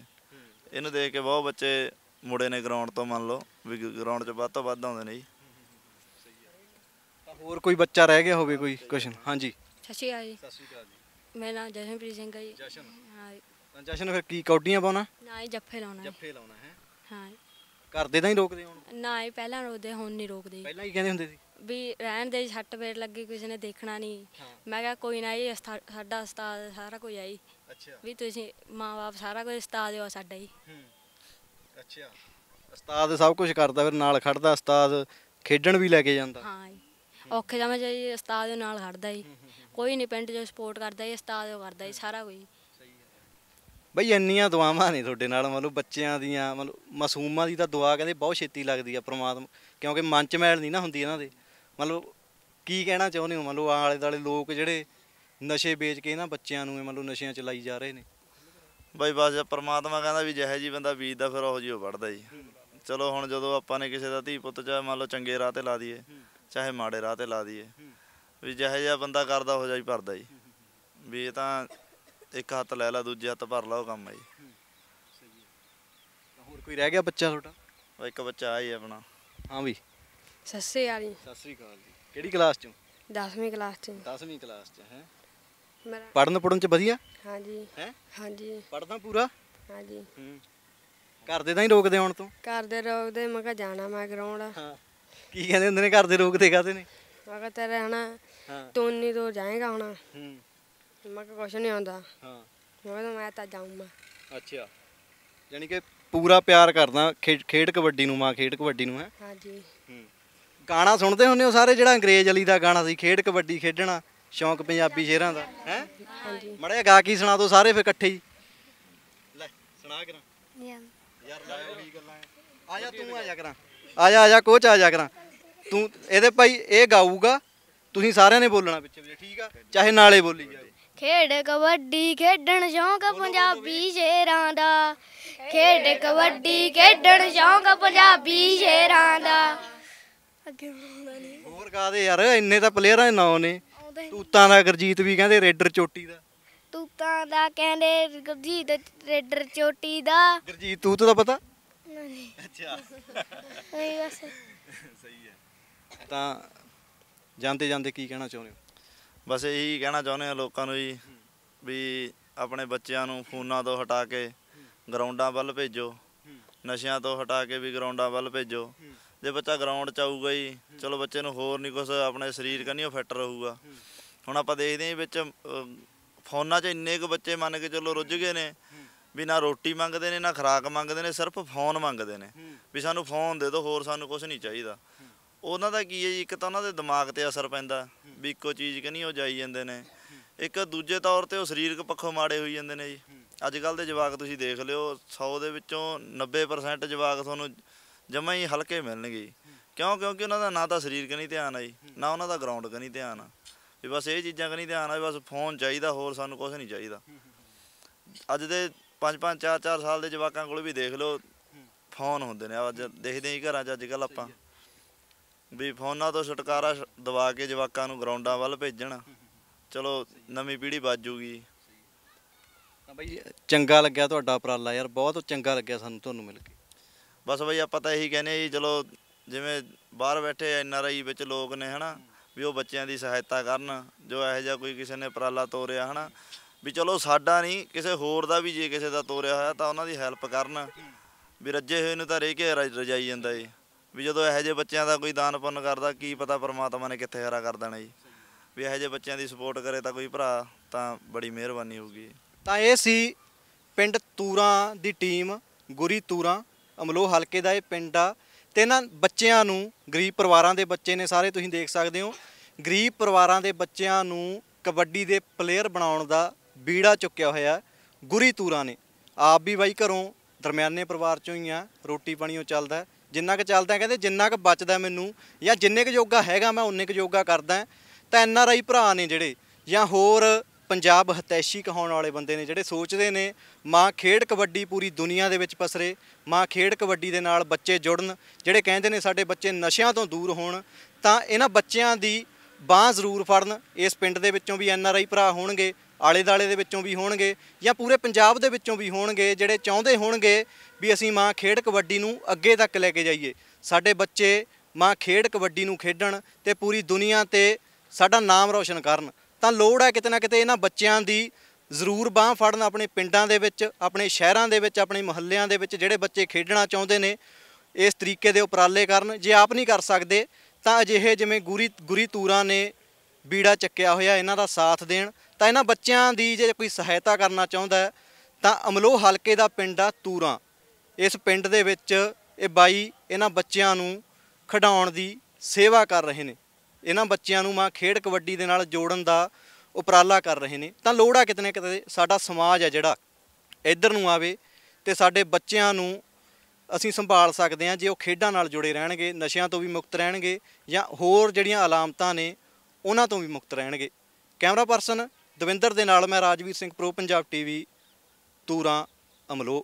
ਇਹਨੂੰ ਦੇਖ ਕੇ ਬਹੁਤ ਬੱਚੇ ਮੁੜੇ ਨੇ ਗਰਾਊਂਡ ਤੋਂ ਮੰਨ ਲਓ ਵੀ ਗਰਾਊਂਡ 'ਚ ਵੱਧ ਤੋਂ ਵੱਧ ਆਉਂਦੇ ਨੇ ਜੀ ਤਾਂ ਹੋਰ ਕੋਈ ਬੱਚਾ ਰਹਿ ਗਿਆ ਹੋਵੇ ਕੋਈ ਕੁਸ਼ਨ ਹਾਂਜੀ ਸਸੀ ਆ ਜੀ ਸਤਿ ਸ਼੍ਰੀ ਜੀ ਮੈਂ ਨਾਮ ਜਸ਼ਨਪ੍ਰੀਤ ਸਿੰਘ ਹੈ ਜੀ ਜਸ਼ਨ ਹਾਂ ਤਾਂ ਜਸ਼ਨ ਫਿਰ ਕੀ ਕੌਡੀਆਂ ਪਾਉਣਾ ਨਾ ਹੀ ਜੱਫੇ ਲਾਉਣਾ ਜੱਫੇ ਲਾਉਣਾ ਹੈ ਹਾਂ ਕਰਦੇ ਦੇ ਤਾਂ ਹੀ ਰੋਕਦੇ ਹੁਣ ਨਾ ਹੀ ਪਹਿਲਾਂ ਰੋਕਦੇ ਹੁਣ ਨਹੀਂ ਰੋਕਦੇ ਪਹਿਲਾਂ ਹੀ ਕਹਿੰਦੇ ਹੁੰਦੇ ਸੀ ਵੀ ਰਹਿਣ ਦੇ ਛੱਟ ਪੇੜ ਲੱਗੀ ਕਿਸੇ ਨੇ ਦੇਖਣਾ ਨਹੀਂ ਮੈਂ ਕਿਹਾ ਕੋਈ ਨਾ ਇਹ ਸਾਡਾ ਉਸਤਾਦ ਸਾਰਾ ਕੋਈ ਆਈ ਅੱਛਾ ਵੀ ਤੁਸੀਂ ਮਾਪੇ ਸਾਰਾ ਕੋਈ ਉਸਤਾਦ ਹੋ ਸਾਡਾ ਹੀ ਅੱਛਾ ਉਸਤਾਦ ਸਭ ਕੁਝ ਕਰਦਾ ਫਿਰ ਨਾਲ ਖੜਦਾ ਉਸਤਾਦ ਖੇਡਣ ਵੀ ਲੈ ਕੇ ਜਾਂਦਾ ਹਾਂ ਜੀ ਔਖੇ ਜਮੇ ਜੀ ਉਸਤਾਦ ਨਾਲ ਖੜਦਾ ਜੀ ਕੋਈ ਨਹੀਂ ਪਿੰਡ ਜੋ ਸਪੋਰਟ ਕਰਦਾ ਹੈ ਉਸਤਾਦ ਉਹ ਕਰਦਾ ਜੀ ਸਾਰਾ ਕੋਈ ਬਈ ਇੰਨੀਆਂ ਦੁਆਵਾਂ ਨੇ ਤੁਹਾਡੇ ਨਾਲ ਮਤਲਬ ਬੱਚਿਆਂ ਦੀਆਂ ਮਤਲਬ ਮਾਸੂਮਾਂ ਦੀ ਤਾਂ ਦੁਆ ਕਹਿੰਦੇ ਬਹੁਤ ਛੇਤੀ ਲੱਗਦੀ ਆ ਪ੍ਰਮਾਤਮਾ ਕਿਉਂਕਿ ਮਨ ਚ ਮੈਲ ਨਹੀਂ ਨਾ ਹੁੰਦੀ ਇਹਨਾਂ ਦੇ ਮਤਲਬ ਕੀ ਕਹਿਣਾ ਚਾਹੁੰਦੇ ਹੋ ਮਤਲਬ ਆਲੇ ਦਾਲੇ ਲੋਕ ਜਿਹੜੇ ਨਸ਼ੇ ਵੇਚ ਕੇ ਨਾ ਬੱਚਿਆਂ ਨੂੰ ਇਹ ਮਤਲਬ ਨਸ਼ਿਆਂ ਚ ਲਾਈ ਜਾ ਰਹੇ ਨੇ ਬਾਈ ਬਸ ਪਰਮਾਤਮਾ ਕਹਿੰਦਾ ਵੀ ਜਿਹੇ ਜੀ ਬੰਦਾ ਬੀਜਦਾ ਫਿਰ ਉਹ ਜੀ ਉਹ ਵੜਦਾ ਜੀ ਚਲੋ ਹੁਣ ਜਦੋਂ ਆਪਾਂ ਨੇ ਕਿਸੇ ਦਾ ਧੀ ਪੁੱਤ ਚਾਹੇ ਮੰਨ ਲਓ ਚੰਗੇ ਰਾਹ ਤੇ ਲਾ ਦਈਏ ਚਾਹੇ ਮਾੜੇ ਰਾਹ ਤੇ ਲਾ ਦਈਏ ਵੀ ਜਿਹੇ ਜਿਹਾ ਬੰਦਾ ਕਰਦਾ ਹੋ ਜਾਈ ਪਰਦਾ ਜੀ ਵੀ ਇਹ ਤਾਂ ਇੱਕ ਹੱਥ ਲੈ ਲਾ ਦੂਜੇ ਹੱਥ ਭਰ ਲਾ ਉਹ ਕੰਮ ਹੈ ਜੀ ਹੋਰ ਕੋਈ ਰਹਿ ਗਿਆ ਬੱਚਾ ਤੁਹਾਡਾ ਇੱਕ ਬੱਚਾ ਆ ਹੀ ਆਪਣਾ ਹਾਂ ਵੀ ਸੱਸੇ ਵਾਲੀ ਅਕਾਲ ਜੀ ਸਤਿ ਸ੍ਰੀ ਅਕਾਲ ਜੀ ਕਿਹੜੀ ਕਲਾਸ ਚੋਂ 10ਵੀਂ ਕਲਾਸ ਚ 10ਵੀਂ ਕਲਾਸ ਚ ਹੈ ਮੇਰਾ ਪੜਨ ਪੜਨ ਚ ਵਧੀਆ ਹਾਂਜੀ ਹੈ ਹਾਂਜੀ ਪੜਦਾ ਪੂਰਾ ਹਾਂਜੀ ਹੂੰ ਘਰ ਦੇ ਤਾਂ ਹੀ ਰੋਕਦੇ ਆਉਣ ਤੋਂ ਘਰ ਦੇ ਰੋਕਦੇ ਮੈਂ ਕਿਹਾ ਜਾਣਾ ਮੈਂ ਗਰਾਊਂਡ ਹਾਂ ਕੀ ਕਹਿੰਦੇ ਹੁੰਦੇ ਨੇ ਘਰ ਦੇ ਰੋਕਦੇ ਕਾਦੇ ਨੇ ਮੈਂ ਕਿਹਾ ਤੇਰੇ ਹਨਾ ਤੂੰ ਨਹੀਂ ਤੋਂ ਜਾਏਗਾ ਹੁਣ ਹੂੰ ਮੈਂ ਕਿਹਾ ਕੁਛ ਨਹੀਂ ਆਉਂਦਾ ਹਾਂ ਮੈਂ ਤਾਂ ਮੈਂ ਤਾਂ ਜਾਊਂਗਾ ਅੱਛਾ ਯਾਨੀ ਕਿ ਪੂਰਾ ਪਿਆਰ ਕਰਦਾ ਖੇਡ ਕਬੱਡੀ ਨੂੰ ਮਾਂ ਖੇਡ ਕਬੱਡੀ ਨੂੰ ਹੈ ਹਾਂਜੀ ਗਾਣਾ ਸੁਣਦੇ ਹੁੰਨੇ ਹੋ ਸਾਰੇ ਜਿਹੜਾ ਅੰਗਰੇਜ਼ ਅਲੀ ਦਾ ਗਾਣਾ ਸੀ ਖੇਡ ਕਬੱਡੀ ਖੇਡਣਾ ਸ਼ੌਂਕ ਪੰਜਾਬੀ ਸ਼ੇਰਾਂ ਦਾ ਹੈ ਮੜਿਆ ਗਾ ਕੀ ਸੁਣਾ ਦੋ ਸਾਰੇ ਫੇ ਇਕੱਠੇ ਹੀ ਲੈ ਸੁਣਾ ਕਰਾਂ ਯਾਰ ਲੈ ਉਹੀ ਗੱਲਾਂ ਆ ਜਾ ਤੂੰ ਆ ਜਾ ਕਰਾਂ ਆ ਜਾ ਆ ਜਾ ਕੋਚ ਆ ਜਾ ਕਰਾਂ ਤੂੰ ਇਹਦੇ ਭਾਈ ਇਹ ਗਾਊਗਾ ਤੁਸੀਂ ਸਾਰਿਆਂ ਨੇ ਬੋਲਣਾ ਪਿੱਛੇ ਵੀ ਠੀਕ ਆ ਚਾਹੇ ਨਾਲੇ ਬੋਲੀ ਜਾਵੇ ਖੇਡ ਕਬੱਡੀ ਖੇਡਣ ਸ਼ੌਂਕ ਪੰਜਾਬੀ ਸ਼ੇਰਾਂ ਦਾ ਖੇਡ ਕਬੱਡੀ ਖੇਡਣ ਸ਼ੌਂਕ ਪੰਜਾਬੀ ਸ਼ੇਰਾਂ ਦਾ ਅੱਗੇ ਆਉਂਦਾ ਨਹੀਂ ਹੋਰ ਕਾਦੇ ਯਾਰ ਇੰਨੇ ਤਾਂ ਪਲੇਅਰਾਂ ਦੇ ਨਾਂ ਨੇ ਤੂਤਾਂ ਦਾ ਗਰਜੀਤ ਵੀ ਕਹਿੰਦੇ ਰੇਡਰ ਚੋਟੀ ਦਾ ਤੂਤਾਂ ਦਾ ਕਹਿੰਦੇ ਗਰਜੀਤ ਰੇਡਰ ਚੋਟੀ ਦਾ ਗਰਜੀਤ ਤੂਤ ਦਾ ਪਤਾ ਨਹੀਂ ਅੱਛਾ ਸਹੀ ਹੈ ਤਾਂ ਜਾਂਦੇ ਜਾਂਦੇ ਕੀ ਕਹਿਣਾ ਚਾਹੁੰਦੇ ਹੋ ਬਸ ਇਹੀ ਕਹਿਣਾ ਚਾਹੁੰਦੇ ਆ ਲੋਕਾਂ ਨੂੰ ਜੀ ਵੀ ਆਪਣੇ ਬੱਚਿਆਂ ਨੂੰ ਫੋਨਾਂ ਤੋਂ ਹਟਾ ਕੇ ਗਰਾਊਂਡਾਂ ਵੱਲ ਭੇਜੋ ਨਸ਼ਿਆਂ ਤੋਂ ਹਟਾ ਕੇ ਵੀ ਗਰਾਊਂਡਾਂ ਵੱਲ ਭੇਜੋ ਜੇ ਬੱਚਾ ਗਰਾਊਂਡ 'ਚ ਆਊਗਾ ਜੀ ਚਲੋ ਬੱਚੇ ਨੂੰ ਹੋਰ ਨਹੀਂ ਕੁਝ ਆਪਣੇ ਸਰੀਰ ਕੰਨੀ ਉਹ ਫਿੱਟ ਰਹੂਗਾ ਹੁਣ ਆਪਾਂ ਦੇਖਦੇ ਆਂ ਵਿੱਚ ਫੋਨਾਂ 'ਚ ਇੰਨੇ ਕੁ ਬੱਚੇ ਮੰਨ ਕੇ ਚਲੋ ਰੁੱਝ ਗਏ ਨੇ ਵੀ ਨਾ ਰੋਟੀ ਮੰਗਦੇ ਨੇ ਨਾ ਖਰਾਕ ਮੰਗਦੇ ਨੇ ਸਿਰਫ ਫੋਨ ਮੰਗਦੇ ਨੇ ਵੀ ਸਾਨੂੰ ਫੋਨ ਦੇ ਦਿਓ ਹੋਰ ਸਾਨੂੰ ਕੁਝ ਨਹੀਂ ਚਾਹੀਦਾ ਉਹਨਾਂ ਦਾ ਕੀ ਹੈ ਜੀ ਇੱਕ ਤਾਂ ਉਹਨਾਂ ਦੇ ਦਿਮਾਗ ਤੇ ਅਸਰ ਪੈਂਦਾ ਵੀ ਇੱਕੋ ਚੀਜ਼ ਕੰਨੀ ਉਹ ਜਾਈ ਜਾਂਦੇ ਨੇ ਇੱਕ ਦੂਜੇ ਤੌਰ ਤੇ ਉਹ ਸਰੀਰਕ ਪੱਖੋਂ ਮਾੜੇ ਹੋਈ ਜਾਂਦੇ ਨੇ ਜੀ ਅੱਜ ਕੱਲ ਦੇ ਜਵਾਕ ਤੁਸੀਂ ਦੇਖ ਲਿਓ 100 ਦੇ ਵਿੱਚੋਂ 90% ਜਵਾਕ ਤੁਹਾਨੂੰ ਜਮਾਂ ਹੀ ਹਲਕੇ ਮਿਲਣਗੇ ਕਿਉਂ ਕਿਉਂਕਿ ਉਹਨਾਂ ਦਾ ਨਾ ਤਾਂ ਸਰੀਰ ਕਨੀ ਧਿਆਨ ਆ ਜੀ ਨਾ ਉਹਨਾਂ ਦਾ ਗਰਾਊਂਡ ਕਨੀ ਧਿਆਨ ਆ ਵੀ ਬਸ ਇਹ ਚੀਜ਼ਾਂ ਕਨੀ ਧਿਆਨ ਆ ਬਸ ਫੋਨ ਚਾਹੀਦਾ ਹੋਰ ਸਾਨੂੰ ਕੁਝ ਨਹੀਂ ਚਾਹੀਦਾ ਅੱਜ ਦੇ 5 5 4 4 ਸਾਲ ਦੇ ਜਵਾਕਾਂ ਕੋਲ ਵੀ ਦੇਖ ਲਓ ਫੋਨ ਹੁੰਦੇ ਨੇ ਅੱਜ ਦੇਖਦੇ ਹੀ ਘਰਾਂ 'ਚ ਅੱਜ ਕੱਲ ਆਪਾਂ ਵੀ ਫੋਨਾਂ ਤੋਂ ਛੁਟਕਾਰਾ ਦਵਾ ਕੇ ਜਵਾਕਾਂ ਨੂੰ ਗਰਾਊਂਡਾਂ ਵੱਲ ਭੇਜਣ ਚਲੋ ਨਵੀਂ ਪੀੜ੍ਹੀ ਜੂਗੀ ਤਾਂ ਬਈ ਚੰਗਾ ਲੱਗਿਆ ਤੁਹਾਡਾ ਉਪਰਾਲਾ ਯਾਰ ਬਹੁਤ ਚੰਗਾ ਲੱਗਿਆ ਸਾਨੂੰ ਤੁਹਾਨੂੰ ਮਿਲ ਕੇ ਬਸ ਬਈ ਆਪਾਂ ਤਾਂ ਇਹੀ ਕਹਿੰਦੇ ਜੀ ਚਲੋ ਜਿਵੇਂ ਬਾਹਰ ਬੈਠੇ ਐਨ ਆਰ ਆਈ ਵਿੱਚ ਲੋਕ ਨੇ ਹਨਾ ਵੀ ਉਹ ਬੱਚਿਆਂ ਦੀ ਸਹਾਇਤਾ ਕਰਨ ਜੋ ਇਹੋ ਜਿਹਾ ਕੋਈ ਕਿਸੇ ਨੇ ਪਰਾਲਾ ਤੋਰਿਆ ਹਨਾ ਵੀ ਚਲੋ ਸਾਡਾ ਨਹੀਂ ਕਿਸੇ ਹੋਰ ਦਾ ਵੀ ਜੇ ਕਿਸੇ ਦਾ ਤੋਰਿਆ ਹੋਇਆ ਤਾਂ ਉਹਨਾਂ ਦੀ ਹੈਲਪ ਕਰਨ ਵੀ ਰੱਜੇ ਹੋਏ ਨੂੰ ਤਾਂ ਰਹਿ ਕੇ ਰਜਾਈ ਜਾਂਦਾ ਏ ਵੀ ਜਦੋਂ ਇਹੋ ਜਿਹੇ ਬੱਚਿਆਂ ਦਾ ਕੋਈ ਦਾਨ ਪੁੰਨ ਕਰਦਾ ਕੀ ਪਤਾ ਪਰਮਾਤਮਾ ਨੇ ਕਿੱਥੇ ਹਰਾ ਕਰ ਦੇਣਾ ਜੀ ਵੀ ਇਹੋ ਜਿਹੇ ਬੱਚਿਆਂ ਦੀ ਸਪੋਰਟ ਕਰੇ ਤਾਂ ਕੋਈ ਭਰਾ ਤਾਂ ਬੜੀ ਮਿਹਰਬਾਨੀ ਹੋਊਗੀ ਤਾਂ ਇਹ ਸੀ ਪਿੰਡ ਤੂਰਾ ਦੀ ਟੀਮ ਗੁਰੀ ਤੂਰਾ ਅਮਲੋ ਹਲਕੇ ਦਾ ਇਹ ਪਿੰਡ ਆ ਤੇ ਇਹਨਾਂ ਬੱਚਿਆਂ ਨੂੰ ਗਰੀਬ ਪਰਿਵਾਰਾਂ ਦੇ ਬੱਚੇ ਨੇ ਸਾਰੇ ਤੁਸੀਂ ਦੇਖ ਸਕਦੇ ਹੋ ਗਰੀਬ ਪਰਿਵਾਰਾਂ ਦੇ ਬੱਚਿਆਂ ਨੂੰ ਕਬੱਡੀ ਦੇ ਪਲੇਅਰ ਬਣਾਉਣ ਦਾ ਬੀੜਾ ਚੁੱਕਿਆ ਹੋਇਆ ਗੁਰੀ ਤੂਰਾ ਨੇ ਆਪ ਵੀ ਬਾਈ ਘਰੋਂ ਦਰਮਿਆਨੇ ਪਰਿਵਾਰ ਚੋਂ ਹੀ ਆ ਰੋਟੀ ਪਾਣੀਓ ਚੱਲਦਾ ਜਿੰਨਾ ਕੁ ਚੱਲਦਾ ਕਹਿੰਦੇ ਜਿੰਨਾ ਕੁ ਬਚਦਾ ਮੈਨੂੰ ਜਾਂ ਜਿੰਨੇ ਕੁ ਯੋਗਾ ਹੈਗਾ ਮੈਂ ਉਨੇ ਕੁ ਯੋਗਾ ਕਰਦਾ ਤਾਂ ਐਨ ਆਰ ਆਈ ਭਰਾ ਨੇ ਜਿਹੜੇ ਜਾਂ ਹੋਰ ਪੰਜਾਬ ਹਤੈਸ਼ੀ ਕਹਾਉਣ ਵਾਲੇ ਬੰਦੇ ਨੇ ਜਿਹੜੇ ਸੋਚਦੇ ਨੇ ਮਾਂ ਖੇਡ ਕਬੱਡੀ ਪੂਰੀ ਦੁਨੀਆ ਦੇ ਵਿੱਚ ਪਸਰੇ ਮਾਂ ਖੇਡ ਕਬੱਡੀ ਦੇ ਨਾਲ ਬੱਚੇ ਜੁੜਨ ਜਿਹੜੇ ਕਹਿੰਦੇ ਨੇ ਸਾਡੇ ਬੱਚੇ ਨਸ਼ਿਆਂ ਤੋਂ ਦੂਰ ਹੋਣ ਤਾਂ ਇਹਨਾਂ ਬੱਚਿਆਂ ਦੀ ਬਾਹ ਜ਼ਰੂਰ ਫੜਨ ਇਸ ਪਿੰਡ ਦੇ ਵਿੱਚੋਂ ਵੀ ਐਨ ਆਰ ਆਈ ਭਰਾ ਹੋਣਗੇ ਆਲੇ ਦਾਲੇ ਦੇ ਵਿੱਚੋਂ ਵੀ ਹੋਣਗੇ ਜਾਂ ਪੂਰੇ ਪੰਜਾਬ ਦੇ ਵਿੱਚੋਂ ਵੀ ਹੋਣਗੇ ਜਿਹੜੇ ਚਾਹੁੰਦੇ ਹੋਣਗੇ ਵੀ ਅਸੀਂ ਮਾਂ ਖੇਡ ਕਬੱਡੀ ਨੂੰ ਅੱਗੇ ਤੱਕ ਲੈ ਕੇ ਜਾਈਏ ਸਾਡੇ ਬੱਚੇ ਮਾਂ ਖੇਡ ਕਬੱਡੀ ਨੂੰ ਖੇਡਣ ਤੇ ਪੂਰੀ ਦੁਨੀਆ ਤੇ ਸਾਡਾ ਨਾਮ ਰੌਸ਼ਨ ਕਰਨ ਤਾਂ ਲੋੜ ਹੈ ਕਿਤੇ ਨਾ ਕਿਤੇ ਇਹਨਾਂ ਬੱਚਿਆਂ ਦੀ ਜ਼ਰੂਰ ਬਾਹ ਫੜਨ ਆਪਣੇ ਪਿੰਡਾਂ ਦੇ ਵਿੱਚ ਆਪਣੇ ਸ਼ਹਿਰਾਂ ਦੇ ਵਿੱਚ ਆਪਣੇ ਮੁਹੱਲਿਆਂ ਦੇ ਵਿੱਚ ਜਿਹੜੇ ਬੱਚੇ ਖੇਡਣਾ ਚਾਹੁੰਦੇ ਨੇ ਇਸ ਤਰੀਕੇ ਦੇ ਉਪਰਾਲੇ ਕਰਨ ਜੇ ਆਪ ਨਹੀਂ ਕਰ ਸਕਦੇ ਤਾਂ ਅਜਿਹੇ ਜਿਵੇਂ ਗੁਰੀ ਗੁਰੀ ਤੂਰਾਂ ਨੇ ਬੀੜਾ ਚੱਕਿਆ ਹੋਇਆ ਇਹਨਾਂ ਦਾ ਸਾਥ ਦੇਣ ਤਾਂ ਇਹਨਾਂ ਬੱਚਿਆਂ ਦੀ ਜੇ ਕੋਈ ਸਹਾਇਤਾ ਕਰਨਾ ਚਾਹੁੰਦਾ ਤਾਂ ਅਮਲੋ ਹਲਕੇ ਦਾ ਪਿੰਡ ਆ ਤੂਰਾਂ ਇਸ ਪਿੰਡ ਦੇ ਵਿੱਚ ਇਹ ਬਾਈ ਇਹਨਾਂ ਬੱਚਿਆਂ ਨੂੰ ਖਡਾਉਣ ਦੀ ਸੇਵਾ ਕਰ ਰਹੇ ਨੇ ਇਹਨਾਂ ਬੱਚਿਆਂ ਨੂੰ ਮਾਂ ਖੇਡ ਕਬੱਡੀ ਦੇ ਨਾਲ ਜੋੜਨ ਦਾ ਉਪਰਾਲਾ ਕਰ ਰਹੇ ਨੇ ਤਾਂ ਲੋੜ ਆ ਕਿਤਨੇ ਕਿਤੇ ਸਾਡਾ ਸਮਾਜ ਆ ਜਿਹੜਾ ਇੱਧਰ ਨੂੰ ਆਵੇ ਤੇ ਸਾਡੇ ਬੱਚਿਆਂ ਨੂੰ ਅਸੀਂ ਸੰਭਾਲ ਸਕਦੇ ਹਾਂ ਜੇ ਉਹ ਖੇਡਾਂ ਨਾਲ ਜੁੜੇ ਰਹਿਣਗੇ ਨਸ਼ਿਆਂ ਤੋਂ ਵੀ ਮੁਕਤ ਰਹਿਣਗੇ ਜਾਂ ਹੋਰ ਜਿਹੜੀਆਂ ਅਲਾਮਤਾਂ ਨੇ ਉਹਨਾਂ ਤੋਂ ਵੀ ਮੁਕਤ ਰਹਿਣਗੇ ਕੈਮਰਾ ਪਰਸਨ ਦਵਿੰਦਰ ਦੇ ਨਾਲ ਮੈਂ ਰਾਜਵੀਰ ਸਿੰਘ ਪ੍ਰੋ ਪੰਜਾਬ ਟੀਵੀ ਤੂਰਾ ਅਮਲੋ